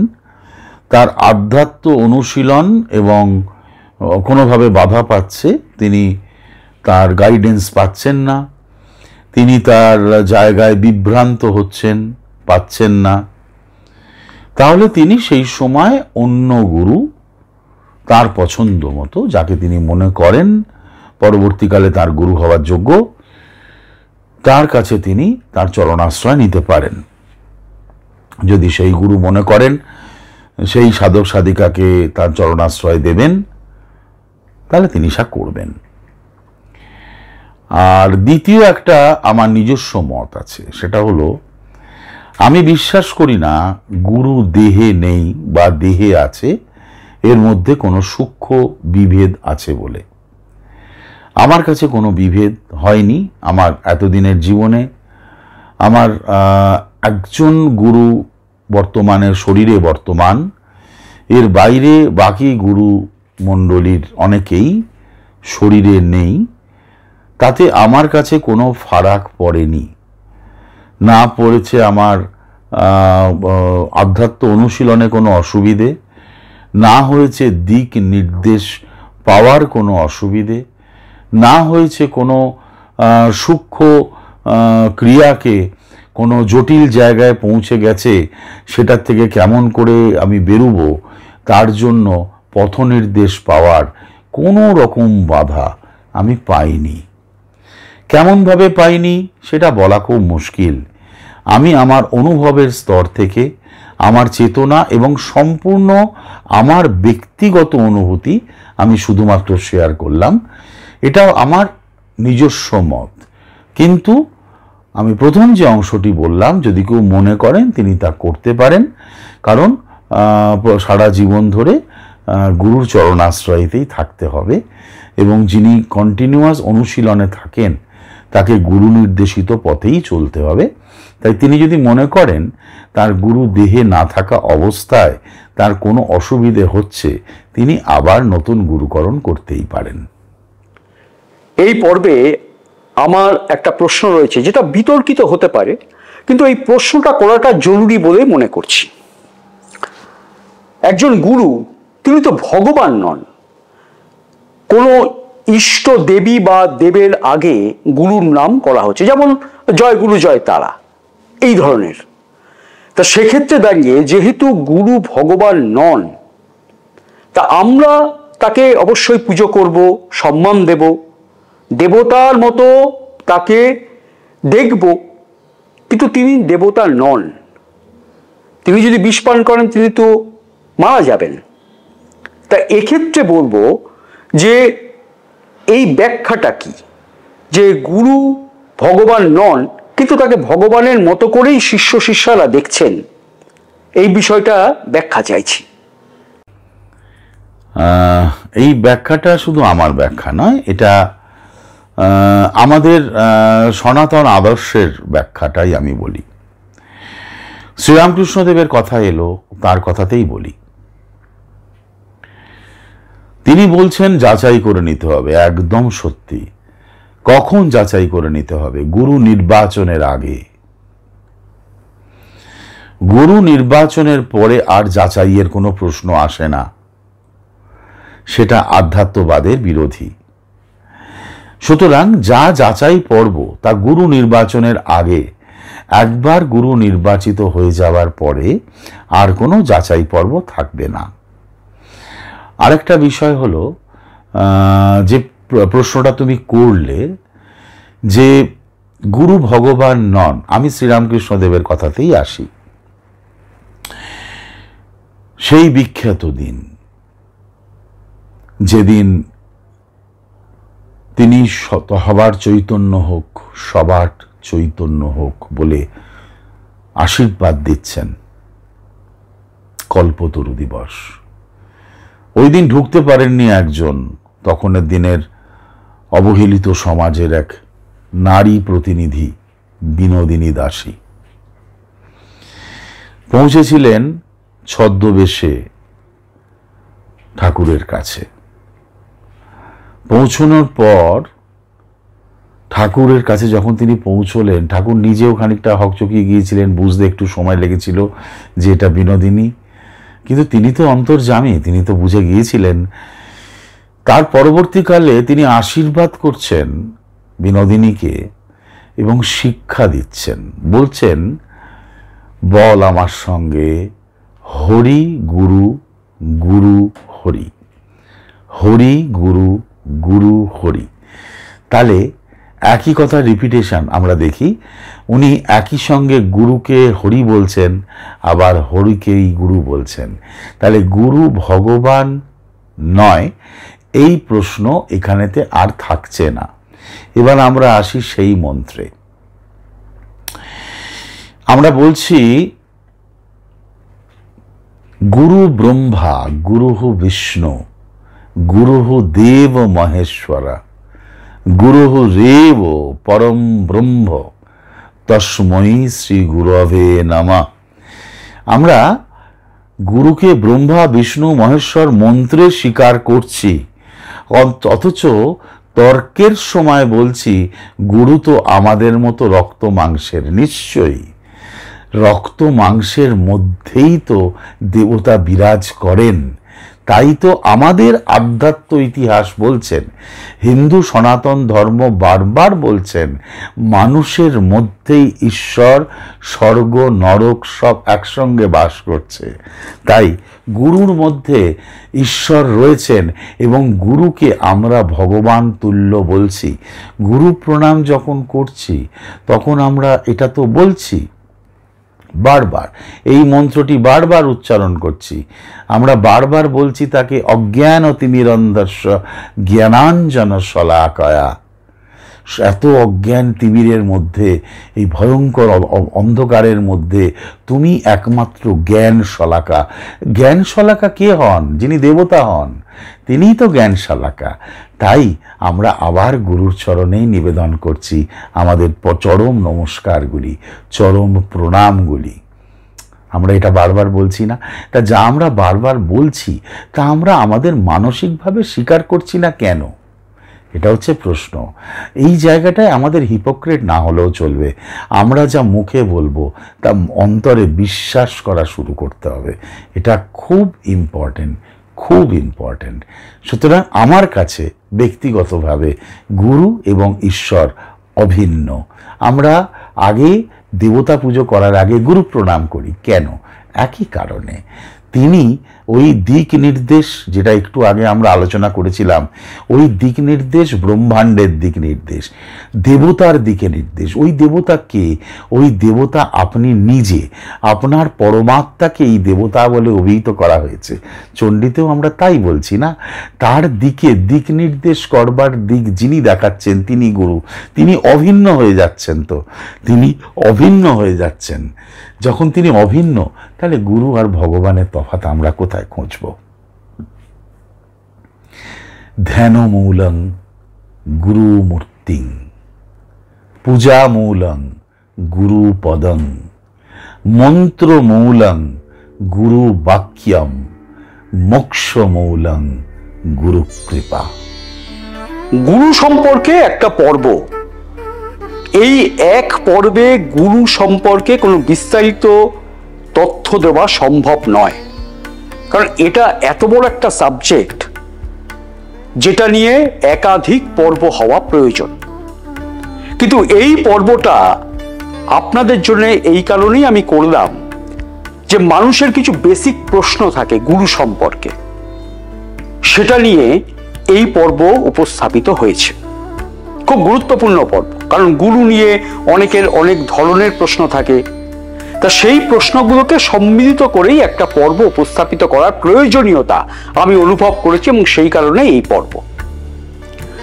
তার আধ্যাত্ম অনুশীলন এবং কোনোভাবে বাধা পাচ্ছে তিনি তার গাইডেন্স পাচ্ছেন না তিনি তার জায়গায় বিভ্রান্ত হচ্ছেন পাচ্ছেন না তাহলে তিনি সেই সময় অন্য গুরু তার পছন্দ মতো যাকে তিনি মনে করেন পরবর্তীকালে তার গুরু হওয়ার যোগ্য তার কাছে তিনি তার চরণাশ্রয় নিতে পারেন যদি সেই গুরু মনে করেন সেই সাধক সাধিকাকে তার চরণাশ্রয় দেবেন তাহলে তিনি সা করবেন আর দ্বিতীয় একটা আমার নিজস্ব মত আছে সেটা হলো আমি বিশ্বাস করি না গুরু দেহে নেই বা দেহে আছে এর মধ্যে কোনো সূক্ষ্ম বিভেদ আছে বলে আমার কাছে কোনো বিভেদ হয়নি আমার এতদিনের জীবনে আমার একজন গুরু বর্তমানের শরীরে বর্তমান এর বাইরে বাকি গুরু মণ্ডলীর অনেকেই শরীরে নেই তাতে আমার কাছে কোনো ফারাক পড়েনি না পড়েছে আমার আধ্যাত্ম অনুশীলনে কোনো অসুবিধে না হয়েছে দিক নির্দেশ পাওয়ার কোনো অসুবিধে না হয়েছে কোনো সূক্ষ্ম ক্রিয়াকে কোনো জটিল জায়গায় পৌঁছে গেছে সেটার থেকে কেমন করে আমি বেরুব তার জন্য পথ নির্দেশ পাওয়ার কোনো রকম বাধা আমি পাইনি কেমনভাবে পাইনি সেটা বলা খুব মুশকিল আমি আমার অনুভবের স্তর থেকে আমার চেতনা এবং সম্পূর্ণ আমার ব্যক্তিগত অনুভূতি আমি শুধুমাত্র শেয়ার করলাম এটা আমার নিজস্ব মত কিন্তু আমি প্রথম যে অংশটি বললাম যদি কেউ মনে করেন তিনি তা করতে পারেন কারণ সারা জীবন ধরে গুরুর চরণাশ্রয়তেই থাকতে হবে এবং যিনি কন্টিনিউয়াস অনুশীলনে থাকেন তাকে গুরু নির্দেশিত পথেই চলতে হবে তাই তিনি যদি মনে করেন তার গুরু দেহে না থাকা অবস্থায় তার কোনো অসুবিধে হচ্ছে তিনি আবার নতুন গুরুকরণ করতেই পারেন এই পর্বে আমার একটা প্রশ্ন রয়েছে যেটা বিতর্কিত হতে পারে কিন্তু এই প্রশ্নটা করাটা জরুরি বলেই মনে করছি একজন গুরু তিনি তো ভগবান নন কোনো ইষ্ট দেবী বা দেবের আগে গুরুর নাম করা হচ্ছে যেমন জয় গুরু জয় তারা এই ধরনের তা সেক্ষেত্রে দাঁড়িয়ে যেহেতু গুরু ভগবান নন তা আমরা তাকে অবশ্যই পুজো করব সম্মান দেব দেবতার মতো তাকে দেখব কিন্তু তিনি দেবতা নন তিনি যদি বিষ পান করেন তিনি তো মারা যাবেন তা এক্ষেত্রে বলবো যে এই ব্যাখ্যাটা কি যে গুরু ভগবান নন কিন্তু তাকে ভগবানের মতো করেই শিষ্য শিষ্যারা দেখছেন এই বিষয়টা ব্যাখ্যা চাইছি এই ব্যাখ্যাটা শুধু আমার ব্যাখ্যা নয় এটা আমাদের সনাতন আদর্শের ব্যাখ্যাটাই আমি বলি শ্রীরামকৃষ্ণদেবের কথা এলো তার কথাতেই বলি তিনি বলছেন যাচাই করে নিতে হবে একদম সত্যি কখন যাচাই করে নিতে হবে গুরু নির্বাচনের আগে গুরু নির্বাচনের পরে আর যাচাইয়ের কোনো প্রশ্ন আসে না সেটা আধ্যাত্মবাদের বিরোধী সুতরাং যা যাচাই পর্ব তা গুরু নির্বাচনের আগে একবার গুরু নির্বাচিত হয়ে যাওয়ার পরে আর কোনো যাচাই পর্ব থাকবে না আরেকটা বিষয় হলো যে প্রশ্নটা তুমি করলে যে গুরু ভগবান নন আমি শ্রীরামকৃষ্ণদেবের কথাতেই আসি সেই বিখ্যাত দিন যেদিন তিনি শত হবার চৈতন্য হোক সবার চৈতন্য হোক বলে আশীর্বাদ দিচ্ছেন কল্পতরু দিবস ওই দিন ঢুকতে পারেননি একজন তখনের দিনের অবহেলিত সমাজের এক নারী প্রতিনিধি বিনোদিনী দাসী পৌঁছেছিলেন ছদ্মবেশে ঠাকুরের কাছে পৌঁছনোর পর ঠাকুরের কাছে যখন তিনি পৌঁছলেন ঠাকুর নিজেও খানিকটা হকচকিয়ে গিয়েছিলেন বুঝতে একটু সময় লেগেছিল যে এটা বিনোদিনী কিন্তু তিনি তো অন্তর্জামী তিনি তো বুঝে গিয়েছিলেন তার পরবর্তীকালে তিনি আশীর্বাদ করছেন বিনোদিনীকে এবং শিক্ষা দিচ্ছেন বলছেন বল আমার সঙ্গে হরি গুরু গুরু হরি হরি গুরু গুরু হরি তাহলে একই কথা রিপিটেশন আমরা দেখি উনি একই সঙ্গে গুরুকে হরি বলছেন আবার হরিকেই গুরু বলছেন তাহলে গুরু ভগবান নয় এই প্রশ্ন এখানেতে আর থাকছে না এবার আমরা আসি সেই মন্ত্রে আমরা বলছি গুরু ব্রহ্মা গুরু বিষ্ণু গুরুহ দেব মহেশ্বরা গুরুহ রেব পরম ব্রহ্ম তস্ময়ী শ্রী গুরবে নামা আমরা গুরুকে ব্রহ্মা বিষ্ণু মহেশ্বর মন্ত্রে স্বীকার করছি অথচ তর্কের সময় বলছি গুরু তো আমাদের মতো রক্ত মাংসের নিশ্চয়ই রক্ত মাংসের মধ্যেই তো দেবতা বিরাজ করেন তাই তো আমাদের আধ্যাত্ম ইতিহাস বলছেন হিন্দু সনাতন ধর্ম বারবার বলছেন মানুষের মধ্যেই ঈশ্বর স্বর্গ নরক সব একসঙ্গে বাস করছে তাই গুরুর মধ্যে ঈশ্বর রয়েছেন এবং গুরুকে আমরা ভগবান তুল্য বলছি গুরু প্রণাম যখন করছি তখন আমরা এটা তো বলছি বারবার এই মন্ত্রটি বারবার উচ্চারণ করছি আমরা বারবার বলছি তাকে অজ্ঞান অতি নিরন্ধস্ব জ্ঞানাঞ্জন শলাকয়া এত অজ্ঞান তিবিরের মধ্যে এই ভয়ঙ্কর অন্ধকারের মধ্যে তুমি একমাত্র জ্ঞান শলাকা জ্ঞান শলাকা কে হন যিনি দেবতা হন তিনিই তো জ্ঞান শলাকা তাই আমরা আবার গুরুর চরণেই নিবেদন করছি আমাদের চরম নমস্কারগুলি চরম প্রণামগুলি আমরা এটা বারবার বলছি না তা যা আমরা বারবার বলছি তা আমরা আমাদের মানসিকভাবে স্বীকার করছি না কেন এটা হচ্ছে প্রশ্ন এই জায়গাটায় আমাদের হিপোক্রেট না হলেও চলবে আমরা যা মুখে বলবো তা অন্তরে বিশ্বাস করা শুরু করতে হবে এটা খুব ইম্পর্টেন্ট খুব ইম্পর্ট্যান্ট সুতরাং আমার কাছে ব্যক্তিগতভাবে গুরু এবং ঈশ্বর অভিন্ন আমরা আগে দেবতা পুজো করার আগে গুরু প্রণাম করি কেন একই কারণে তিনি ওই দিক নির্দেশ যেটা একটু আগে আমরা আলোচনা করেছিলাম ওই দিক নির্দেশ ব্রহ্মাণ্ডের দিক নির্দেশ দেবতার দিকে নির্দেশ ওই দেবতাকে ওই দেবতা আপনি নিজে আপনার পরমাত্মাকে এই দেবতা বলে অভিহিত করা হয়েছে চণ্ডীতেও আমরা তাই বলছি না তার দিকে দিক নির্দেশ করবার দিক যিনি দেখাচ্ছেন তিনি গুরু তিনি অভিন্ন হয়ে যাচ্ছেন তো তিনি অভিন্ন হয়ে যাচ্ছেন যখন তিনি অভিন্ন তাহলে গুরু আর ভগবানের তফাত আমরা কোথায় কোথায় খুঁজব ধ্যানমূলং গুরুমূর্তিং পূজামূলং গুরুপদং মন্ত্রমূলং গুরুবাক্যম গুরু গুরুকৃপা গুরু সম্পর্কে একটা পর্ব এই এক পর্বে গুরু সম্পর্কে কোনো বিস্তারিত তথ্য দেওয়া সম্ভব নয় কারণ এটা এত বড় একটা সাবজেক্ট যেটা নিয়ে একাধিক পর্ব হওয়া প্রয়োজন কিন্তু এই পর্বটা আপনাদের জন্য এই কারণেই আমি করলাম যে মানুষের কিছু বেসিক প্রশ্ন থাকে গুরু সম্পর্কে সেটা নিয়ে এই পর্ব উপস্থাপিত হয়েছে খুব গুরুত্বপূর্ণ পর্ব কারণ গুরু নিয়ে অনেকের অনেক ধরনের প্রশ্ন থাকে তা সেই প্রশ্নগুলোকে সম্মিলিত করেই একটা পর্ব উপস্থাপিত করার প্রয়োজনীয়তা আমি অনুভব করেছি এবং সেই কারণে এই পর্ব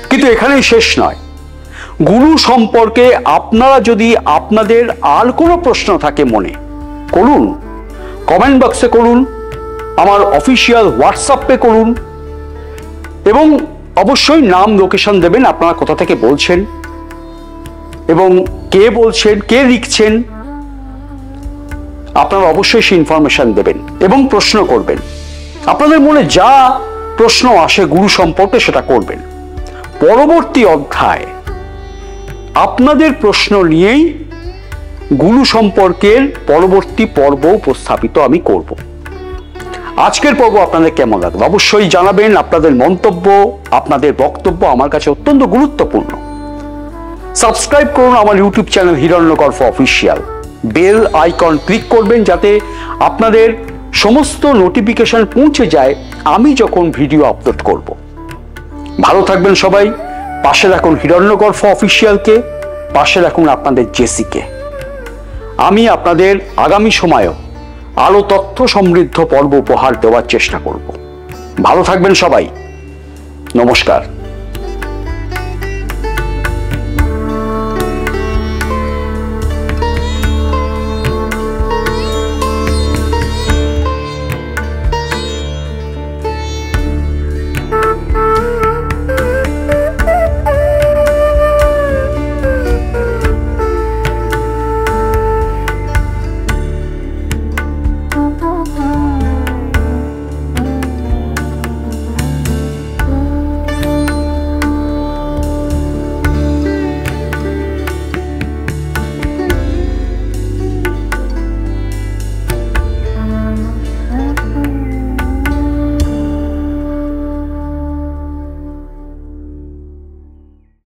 কিন্তু এখানেই শেষ নয় গুরু সম্পর্কে আপনারা যদি আপনাদের আর কোনো প্রশ্ন থাকে মনে করুন কমেন্ট বক্সে করুন আমার অফিসিয়াল হোয়াটসঅ্যাপে করুন এবং অবশ্যই নাম লোকেশন দেবেন আপনারা কোথা থেকে বলছেন এবং কে বলছেন কে লিখছেন আপনারা অবশ্যই সেই ইনফরমেশান দেবেন এবং প্রশ্ন করবেন আপনাদের মনে যা প্রশ্ন আসে গুরু সম্পর্কে সেটা করবেন পরবর্তী অধ্যায় আপনাদের প্রশ্ন নিয়েই গুরু সম্পর্কের পরবর্তী পর্ব উপস্থাপিত আমি করব আজকের পর্ব আপনাদের কেমন লাগবে অবশ্যই জানাবেন আপনাদের মন্তব্য আপনাদের বক্তব্য আমার কাছে অত্যন্ত গুরুত্বপূর্ণ সাবস্ক্রাইব করুন আমার ইউটিউব চ্যানেল হিরণ্যকর্ফ অফিসিয়াল বেল আইকন ক্লিক করবেন যাতে আপনাদের সমস্ত নোটিফিকেশান পৌঁছে যায় আমি যখন ভিডিও আপলোড করব ভালো থাকবেন সবাই পাশে রাখুন হিরণ্যগর্ভ অফিসিয়ালকে পাশে রাখুন আপনাদের জেসিকে আমি আপনাদের আগামী সময়েও আরও তথ্য সমৃদ্ধ পর্ব উপহার দেওয়ার চেষ্টা করব ভালো থাকবেন সবাই নমস্কার